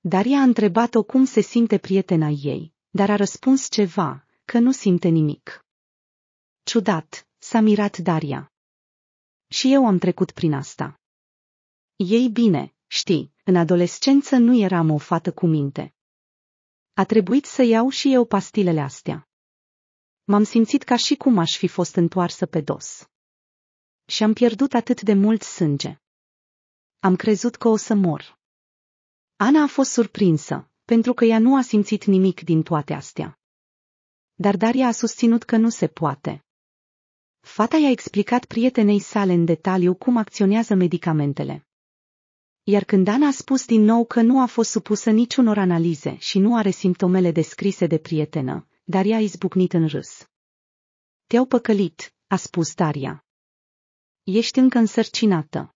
Dar i a întrebat-o cum se simte prietena ei, dar a răspuns ceva, că nu simte nimic. Ciudat, s-a mirat Daria. Și eu am trecut prin asta. Ei bine, știi, în adolescență nu eram o fată cu minte. A trebuit să iau și eu pastilele astea. M-am simțit ca și cum aș fi fost întoarsă pe dos. Și am pierdut atât de mult sânge. Am crezut că o să mor. Ana a fost surprinsă, pentru că ea nu a simțit nimic din toate astea. Dar Daria a susținut că nu se poate. Fata i-a explicat prietenei sale în detaliu cum acționează medicamentele. Iar când Ana a spus din nou că nu a fost supusă niciunor analize și nu are simptomele descrise de prietenă, Daria a izbucnit în râs. Te-au păcălit, a spus Daria. Ești încă însărcinată.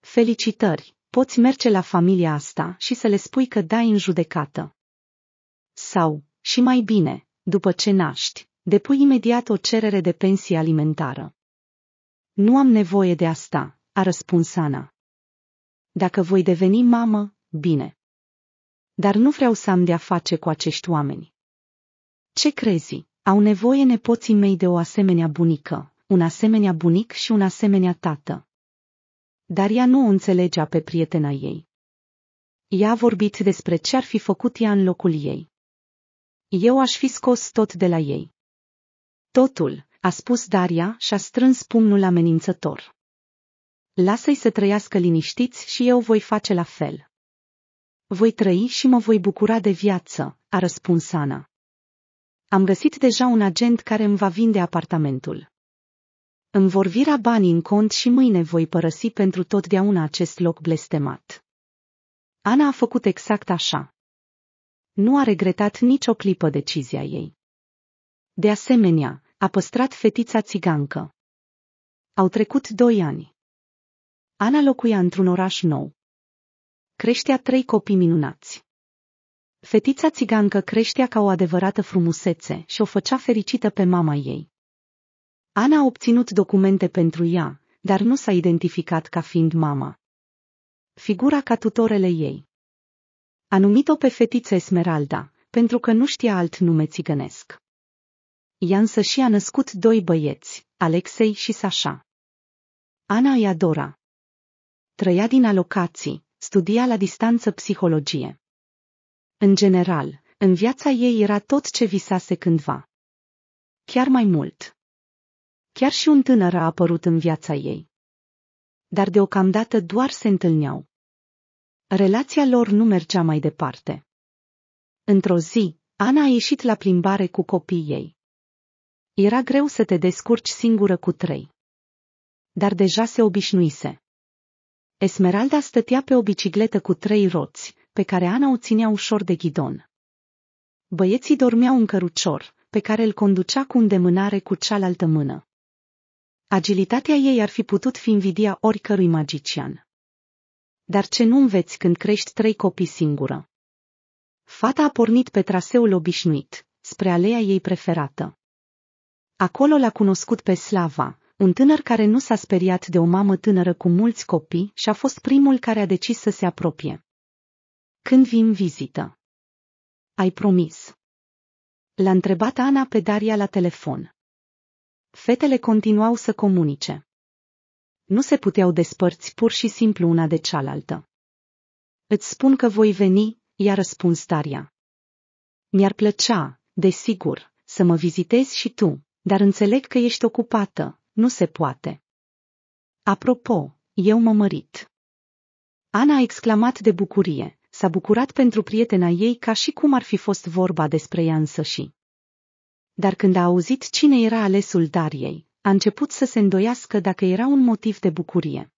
Felicitări, poți merge la familia asta și să le spui că dai în judecată. Sau, și mai bine, după ce naști, depui imediat o cerere de pensie alimentară. Nu am nevoie de asta, a răspuns Ana. Dacă voi deveni mamă, bine. Dar nu vreau să am de-a face cu acești oameni. Ce crezi? Au nevoie nepoții mei de o asemenea bunică, un asemenea bunic și un asemenea tată. Dar ea nu o înțelegea pe prietena ei. Ea a vorbit despre ce ar fi făcut ea în locul ei. Eu aș fi scos tot de la ei. Totul, a spus Daria și a strâns pumnul amenințător. Lasă-i să trăiască liniștiți și eu voi face la fel. Voi trăi și mă voi bucura de viață, a răspuns Ana. Am găsit deja un agent care îmi va vinde apartamentul. Îmi vor vira banii în cont și mâine voi părăsi pentru totdeauna acest loc blestemat. Ana a făcut exact așa. Nu a regretat nicio clipă decizia ei. De asemenea, a păstrat fetița țigancă. Au trecut doi ani. Ana locuia într-un oraș nou. Creștea trei copii minunați. Fetița țigancă creștea ca o adevărată frumusețe și o făcea fericită pe mama ei. Ana a obținut documente pentru ea, dar nu s-a identificat ca fiind mama. Figura ca tutorele ei. A numit-o pe fetiță Esmeralda, pentru că nu știa alt nume țigănesc. Ea însă și a născut doi băieți, Alexei și Sasha. Ana îi adora, trăia din alocații, studia la distanță psihologie. În general, în viața ei era tot ce visase cândva. Chiar mai mult. Chiar și un tânăr a apărut în viața ei. Dar deocamdată doar se întâlneau. Relația lor nu mergea mai departe. Într-o zi, Ana a ieșit la plimbare cu copiii ei. Era greu să te descurci singură cu trei. Dar deja se obișnuise. Esmeralda stătea pe o bicicletă cu trei roți, pe care Ana o ținea ușor de ghidon. Băieții dormeau în cărucior, pe care îl conducea cu îndemânare cu cealaltă mână. Agilitatea ei ar fi putut fi invidia oricărui magician. Dar ce nu înveți când crești trei copii singură? Fata a pornit pe traseul obișnuit, spre alea ei preferată. Acolo l-a cunoscut pe Slava, un tânăr care nu s-a speriat de o mamă tânără cu mulți copii și a fost primul care a decis să se apropie. Când vin vizită? Ai promis. L-a întrebat Ana pe Daria la telefon. Fetele continuau să comunice. Nu se puteau despărți pur și simplu una de cealaltă. Îți spun că voi veni, i-a răspuns Daria. Mi-ar plăcea, desigur, să mă vizitezi și tu, dar înțeleg că ești ocupată, nu se poate. Apropo, eu mă mărit. Ana a exclamat de bucurie, s-a bucurat pentru prietena ei ca și cum ar fi fost vorba despre ea și. Dar când a auzit cine era alesul Dariei, a început să se îndoiască dacă era un motiv de bucurie.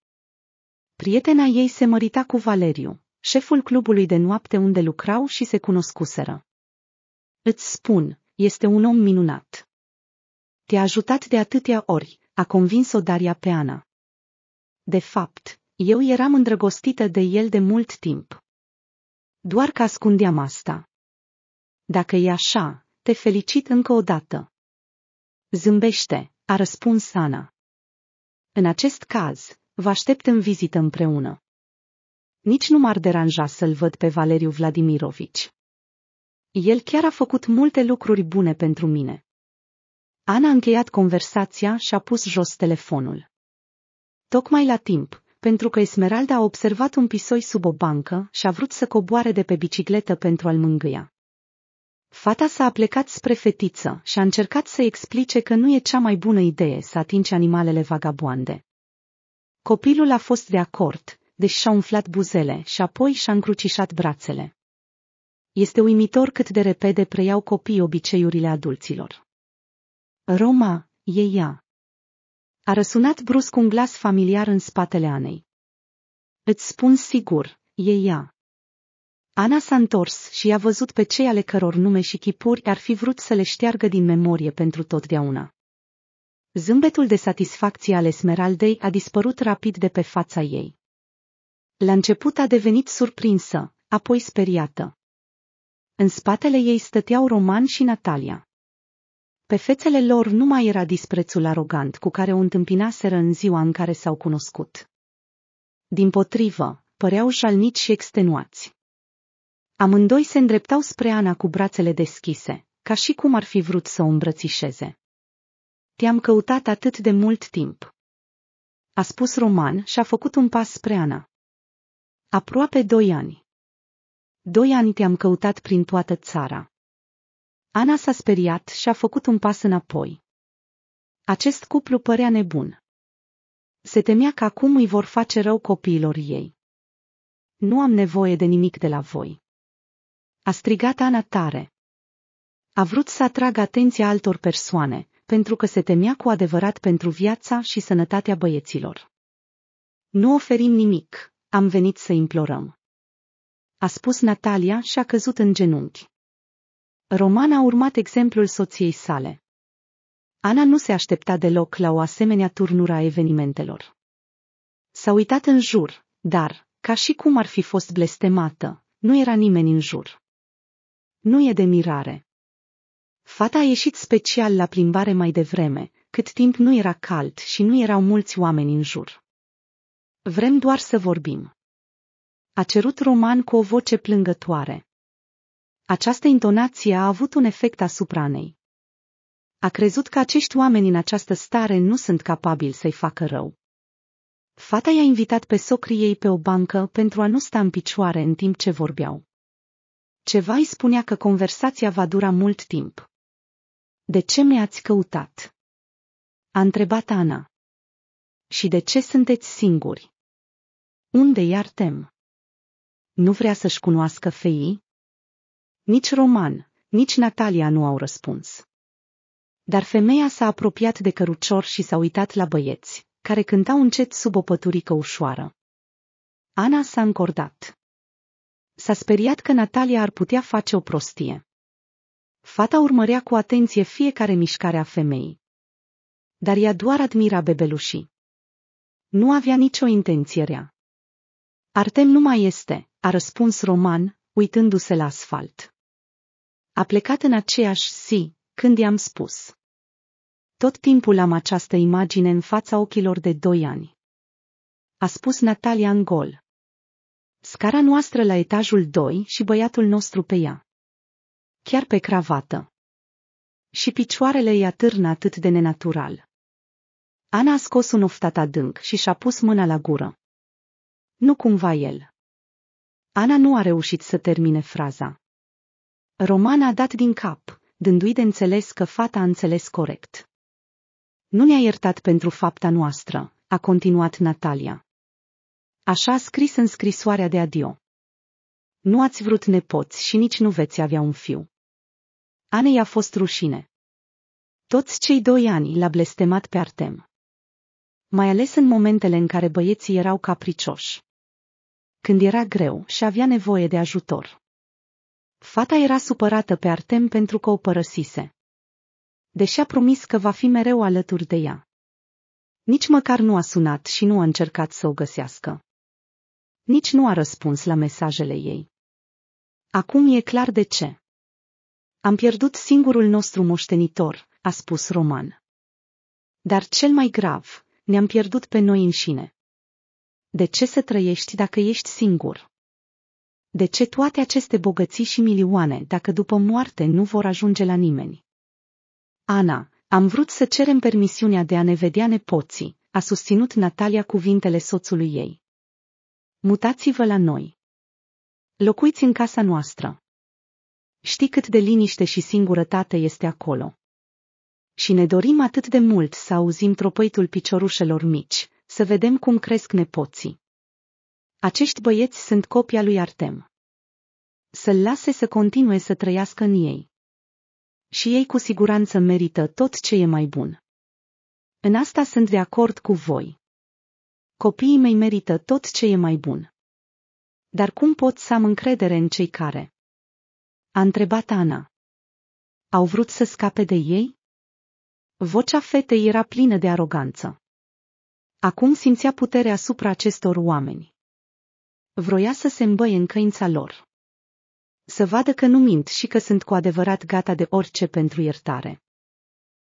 Prietena ei se mărita cu Valeriu, șeful clubului de noapte unde lucrau și se cunoscuseră. Îți spun, este un om minunat. Te-a ajutat de atâtea ori, a convins-o Daria Peana. De fapt, eu eram îndrăgostită de el de mult timp. Doar că ascundeam asta. Dacă e așa, te felicit încă o dată. Zâmbește, a răspuns Ana. În acest caz, vă aștept în vizită împreună. Nici nu m-ar deranja să-l văd pe Valeriu Vladimirovici. El chiar a făcut multe lucruri bune pentru mine. Ana a încheiat conversația și a pus jos telefonul. Tocmai la timp, pentru că Esmeralda a observat un pisoi sub o bancă și a vrut să coboare de pe bicicletă pentru a-l mângâia. Fata s-a plecat spre fetiță și a încercat să explice că nu e cea mai bună idee să atinge animalele vagaboande. Copilul a fost de acord, deși și-a umflat buzele și apoi și-a încrucișat brațele. Este uimitor cât de repede preiau copiii obiceiurile adulților. Roma, e ea. A răsunat brusc un glas familiar în spatele Anei. Îți spun sigur, e ea. Ana s-a întors și a văzut pe cei ale căror nume și chipuri ar fi vrut să le șteargă din memorie pentru totdeauna. Zâmbetul de satisfacție al Esmeraldei a dispărut rapid de pe fața ei. La început a devenit surprinsă, apoi speriată. În spatele ei stăteau Roman și Natalia. Pe fețele lor nu mai era disprețul arogant cu care o întâmpinaseră în ziua în care s-au cunoscut. Din potrivă, păreau șalnici și extenuați. Amândoi se îndreptau spre Ana cu brațele deschise, ca și cum ar fi vrut să o îmbrățișeze. Te-am căutat atât de mult timp. A spus Roman și a făcut un pas spre Ana. Aproape doi ani. Doi ani te-am căutat prin toată țara. Ana s-a speriat și a făcut un pas înapoi. Acest cuplu părea nebun. Se temea că acum îi vor face rău copiilor ei. Nu am nevoie de nimic de la voi. A strigat Ana tare. A vrut să atragă atenția altor persoane, pentru că se temea cu adevărat pentru viața și sănătatea băieților. Nu oferim nimic, am venit să implorăm. A spus Natalia și a căzut în genunchi. Roman a urmat exemplul soției sale. Ana nu se aștepta deloc la o asemenea turnură a evenimentelor. S-a uitat în jur, dar, ca și cum ar fi fost blestemată, nu era nimeni în jur. Nu e de mirare. Fata a ieșit special la plimbare mai devreme, cât timp nu era cald și nu erau mulți oameni în jur. Vrem doar să vorbim. A cerut Roman cu o voce plângătoare. Această intonație a avut un efect asupra Anei. A crezut că acești oameni în această stare nu sunt capabili să-i facă rău. Fata i-a invitat pe socrii ei pe o bancă pentru a nu sta în picioare în timp ce vorbeau. Ceva îi spunea că conversația va dura mult timp. De ce mi-ați căutat? A întrebat Ana. Și de ce sunteți singuri? Unde iartem? Nu vrea să-și cunoască feii? Nici Roman, nici Natalia nu au răspuns. Dar femeia s-a apropiat de cărucior și s-a uitat la băieți, care cântau încet sub o păturică ușoară. Ana s-a încordat. S-a speriat că Natalia ar putea face o prostie. Fata urmărea cu atenție fiecare mișcare a femeii. Dar ea doar admira bebelușii. Nu avea nicio intenție rea. Artem nu mai este, a răspuns Roman, uitându-se la asfalt. A plecat în aceeași zi, când i-am spus. Tot timpul am această imagine în fața ochilor de doi ani. A spus Natalia în gol. Scara noastră la etajul 2 și băiatul nostru pe ea. Chiar pe cravată. Și picioarele i-a târnă atât de nenatural. Ana a scos un oftat adânc și și-a pus mâna la gură. Nu cumva el. Ana nu a reușit să termine fraza. Roman a dat din cap, dându-i de înțeles că fata a înțeles corect. Nu ne-a iertat pentru fapta noastră, a continuat Natalia. Așa a scris în scrisoarea de adio. Nu ați vrut nepoți și nici nu veți avea un fiu. Anei a fost rușine. Toți cei doi ani l-a blestemat pe Artem. Mai ales în momentele în care băieții erau capricioși. Când era greu și avea nevoie de ajutor. Fata era supărată pe Artem pentru că o părăsise. Deși a promis că va fi mereu alături de ea. Nici măcar nu a sunat și nu a încercat să o găsească. Nici nu a răspuns la mesajele ei. Acum e clar de ce. Am pierdut singurul nostru moștenitor, a spus Roman. Dar cel mai grav, ne-am pierdut pe noi înșine. De ce să trăiești dacă ești singur? De ce toate aceste bogății și milioane dacă după moarte nu vor ajunge la nimeni? Ana, am vrut să cerem permisiunea de a ne vedea nepoții, a susținut Natalia cuvintele soțului ei. Mutați-vă la noi. Locuiți în casa noastră. Știi cât de liniște și singurătate este acolo. Și ne dorim atât de mult să auzim tropăitul piciorușelor mici, să vedem cum cresc nepoții. Acești băieți sunt copia lui Artem. Să-l lase să continue să trăiască în ei. Și ei cu siguranță merită tot ce e mai bun. În asta sunt de acord cu voi. Copiii mei merită tot ce e mai bun. Dar cum pot să am încredere în cei care? A întrebat Ana. Au vrut să scape de ei? Vocea fetei era plină de aroganță. Acum simțea puterea asupra acestor oameni. Vroia să se îmbăie în căința lor. Să vadă că nu mint și că sunt cu adevărat gata de orice pentru iertare.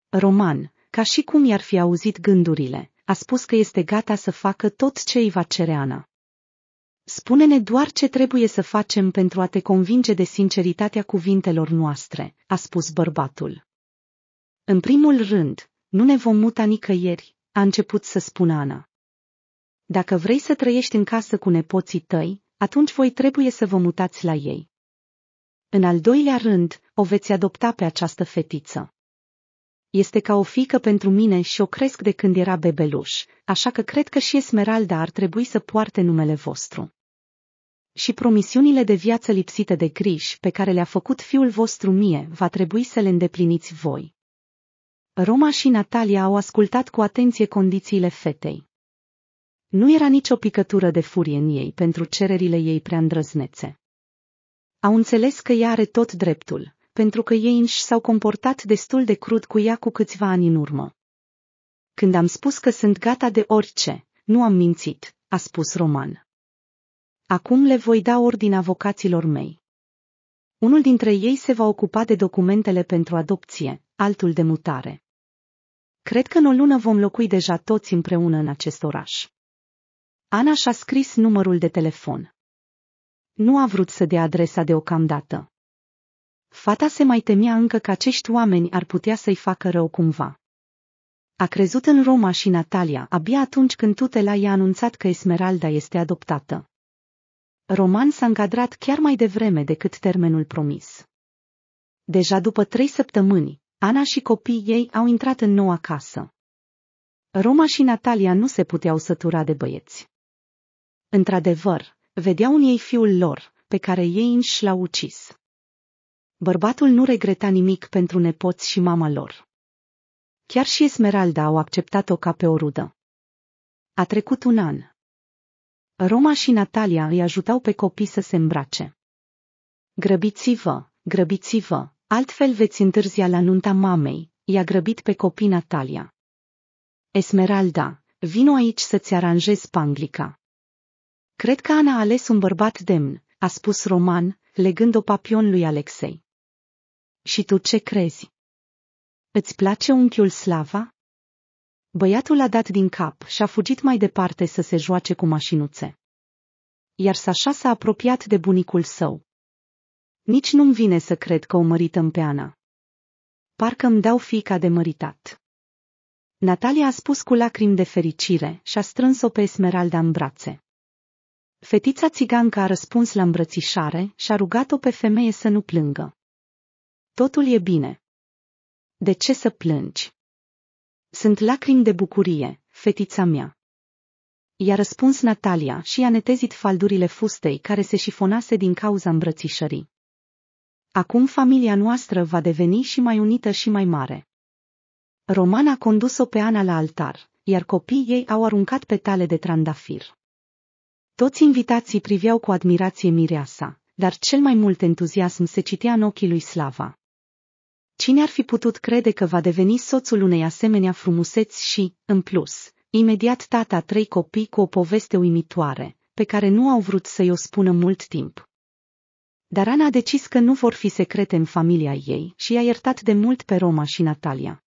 Roman, ca și cum i-ar fi auzit gândurile, a spus că este gata să facă tot ce îi va cere Ana. Spune-ne doar ce trebuie să facem pentru a te convinge de sinceritatea cuvintelor noastre, a spus bărbatul. În primul rând, nu ne vom muta nicăieri, a început să spună Ana. Dacă vrei să trăiești în casă cu nepoții tăi, atunci voi trebuie să vă mutați la ei. În al doilea rând, o veți adopta pe această fetiță. Este ca o fică pentru mine și o cresc de când era bebeluș, așa că cred că și Esmeralda ar trebui să poarte numele vostru. Și promisiunile de viață lipsite de griji pe care le-a făcut fiul vostru mie va trebui să le îndepliniți voi. Roma și Natalia au ascultat cu atenție condițiile fetei. Nu era nicio picătură de furie în ei pentru cererile ei prea îndrăznețe. Au înțeles că ea are tot dreptul, pentru că ei înși s-au comportat destul de crud cu ea cu câțiva ani în urmă. Când am spus că sunt gata de orice, nu am mințit, a spus Roman. Acum le voi da ordin avocaților mei. Unul dintre ei se va ocupa de documentele pentru adopție, altul de mutare. Cred că în o lună vom locui deja toți împreună în acest oraș. Ana și-a scris numărul de telefon. Nu a vrut să dea adresa deocamdată. Fata se mai temea încă că acești oameni ar putea să-i facă rău cumva. A crezut în Roma și Natalia abia atunci când tutela i-a anunțat că Esmeralda este adoptată. Roman s-a încadrat chiar mai devreme decât termenul promis. Deja după trei săptămâni, Ana și copiii ei au intrat în noua casă. Roma și Natalia nu se puteau sătura de băieți. Într-adevăr, vedeau în ei fiul lor, pe care ei înși l-au ucis. Bărbatul nu regreta nimic pentru nepoți și mama lor. Chiar și Esmeralda au acceptat-o ca pe o rudă. A trecut un an. Roma și Natalia îi ajutau pe copii să se îmbrace. Grăbiți-vă, grăbiți-vă, altfel veți întârzia la nunta mamei, i-a grăbit pe copii Natalia. Esmeralda, vino aici să-ți aranjezi panglica. Cred că Ana a ales un bărbat demn, a spus Roman, legând o papion lui Alexei. Și tu ce crezi? Îți place unchiul Slava? Băiatul a dat din cap și a fugit mai departe să se joace cu mașinuțe. Iar Sașa s-a apropiat de bunicul său. Nici nu-mi vine să cred că o mărităm pe Ana. Parcă îmi dau fica de măritat. Natalia a spus cu lacrimi de fericire și a strâns-o pe Esmeralda în brațe. Fetița țigancă a răspuns la îmbrățișare și a rugat-o pe femeie să nu plângă. Totul e bine. De ce să plângi? Sunt lacrimi de bucurie, fetița mea. I-a răspuns Natalia și i-a netezit faldurile fustei care se șifonase din cauza îmbrățișării. Acum familia noastră va deveni și mai unită și mai mare. Roman a condus-o pe Ana la altar, iar copiii ei au aruncat petale de trandafir. Toți invitații priveau cu admirație mireasa, dar cel mai mult entuziasm se citea în ochii lui Slava. Cine ar fi putut crede că va deveni soțul unei asemenea frumuseți și, în plus, imediat tata trei copii cu o poveste uimitoare, pe care nu au vrut să-i o spună mult timp. Dar Ana a decis că nu vor fi secrete în familia ei și i-a iertat de mult pe Roma și Natalia.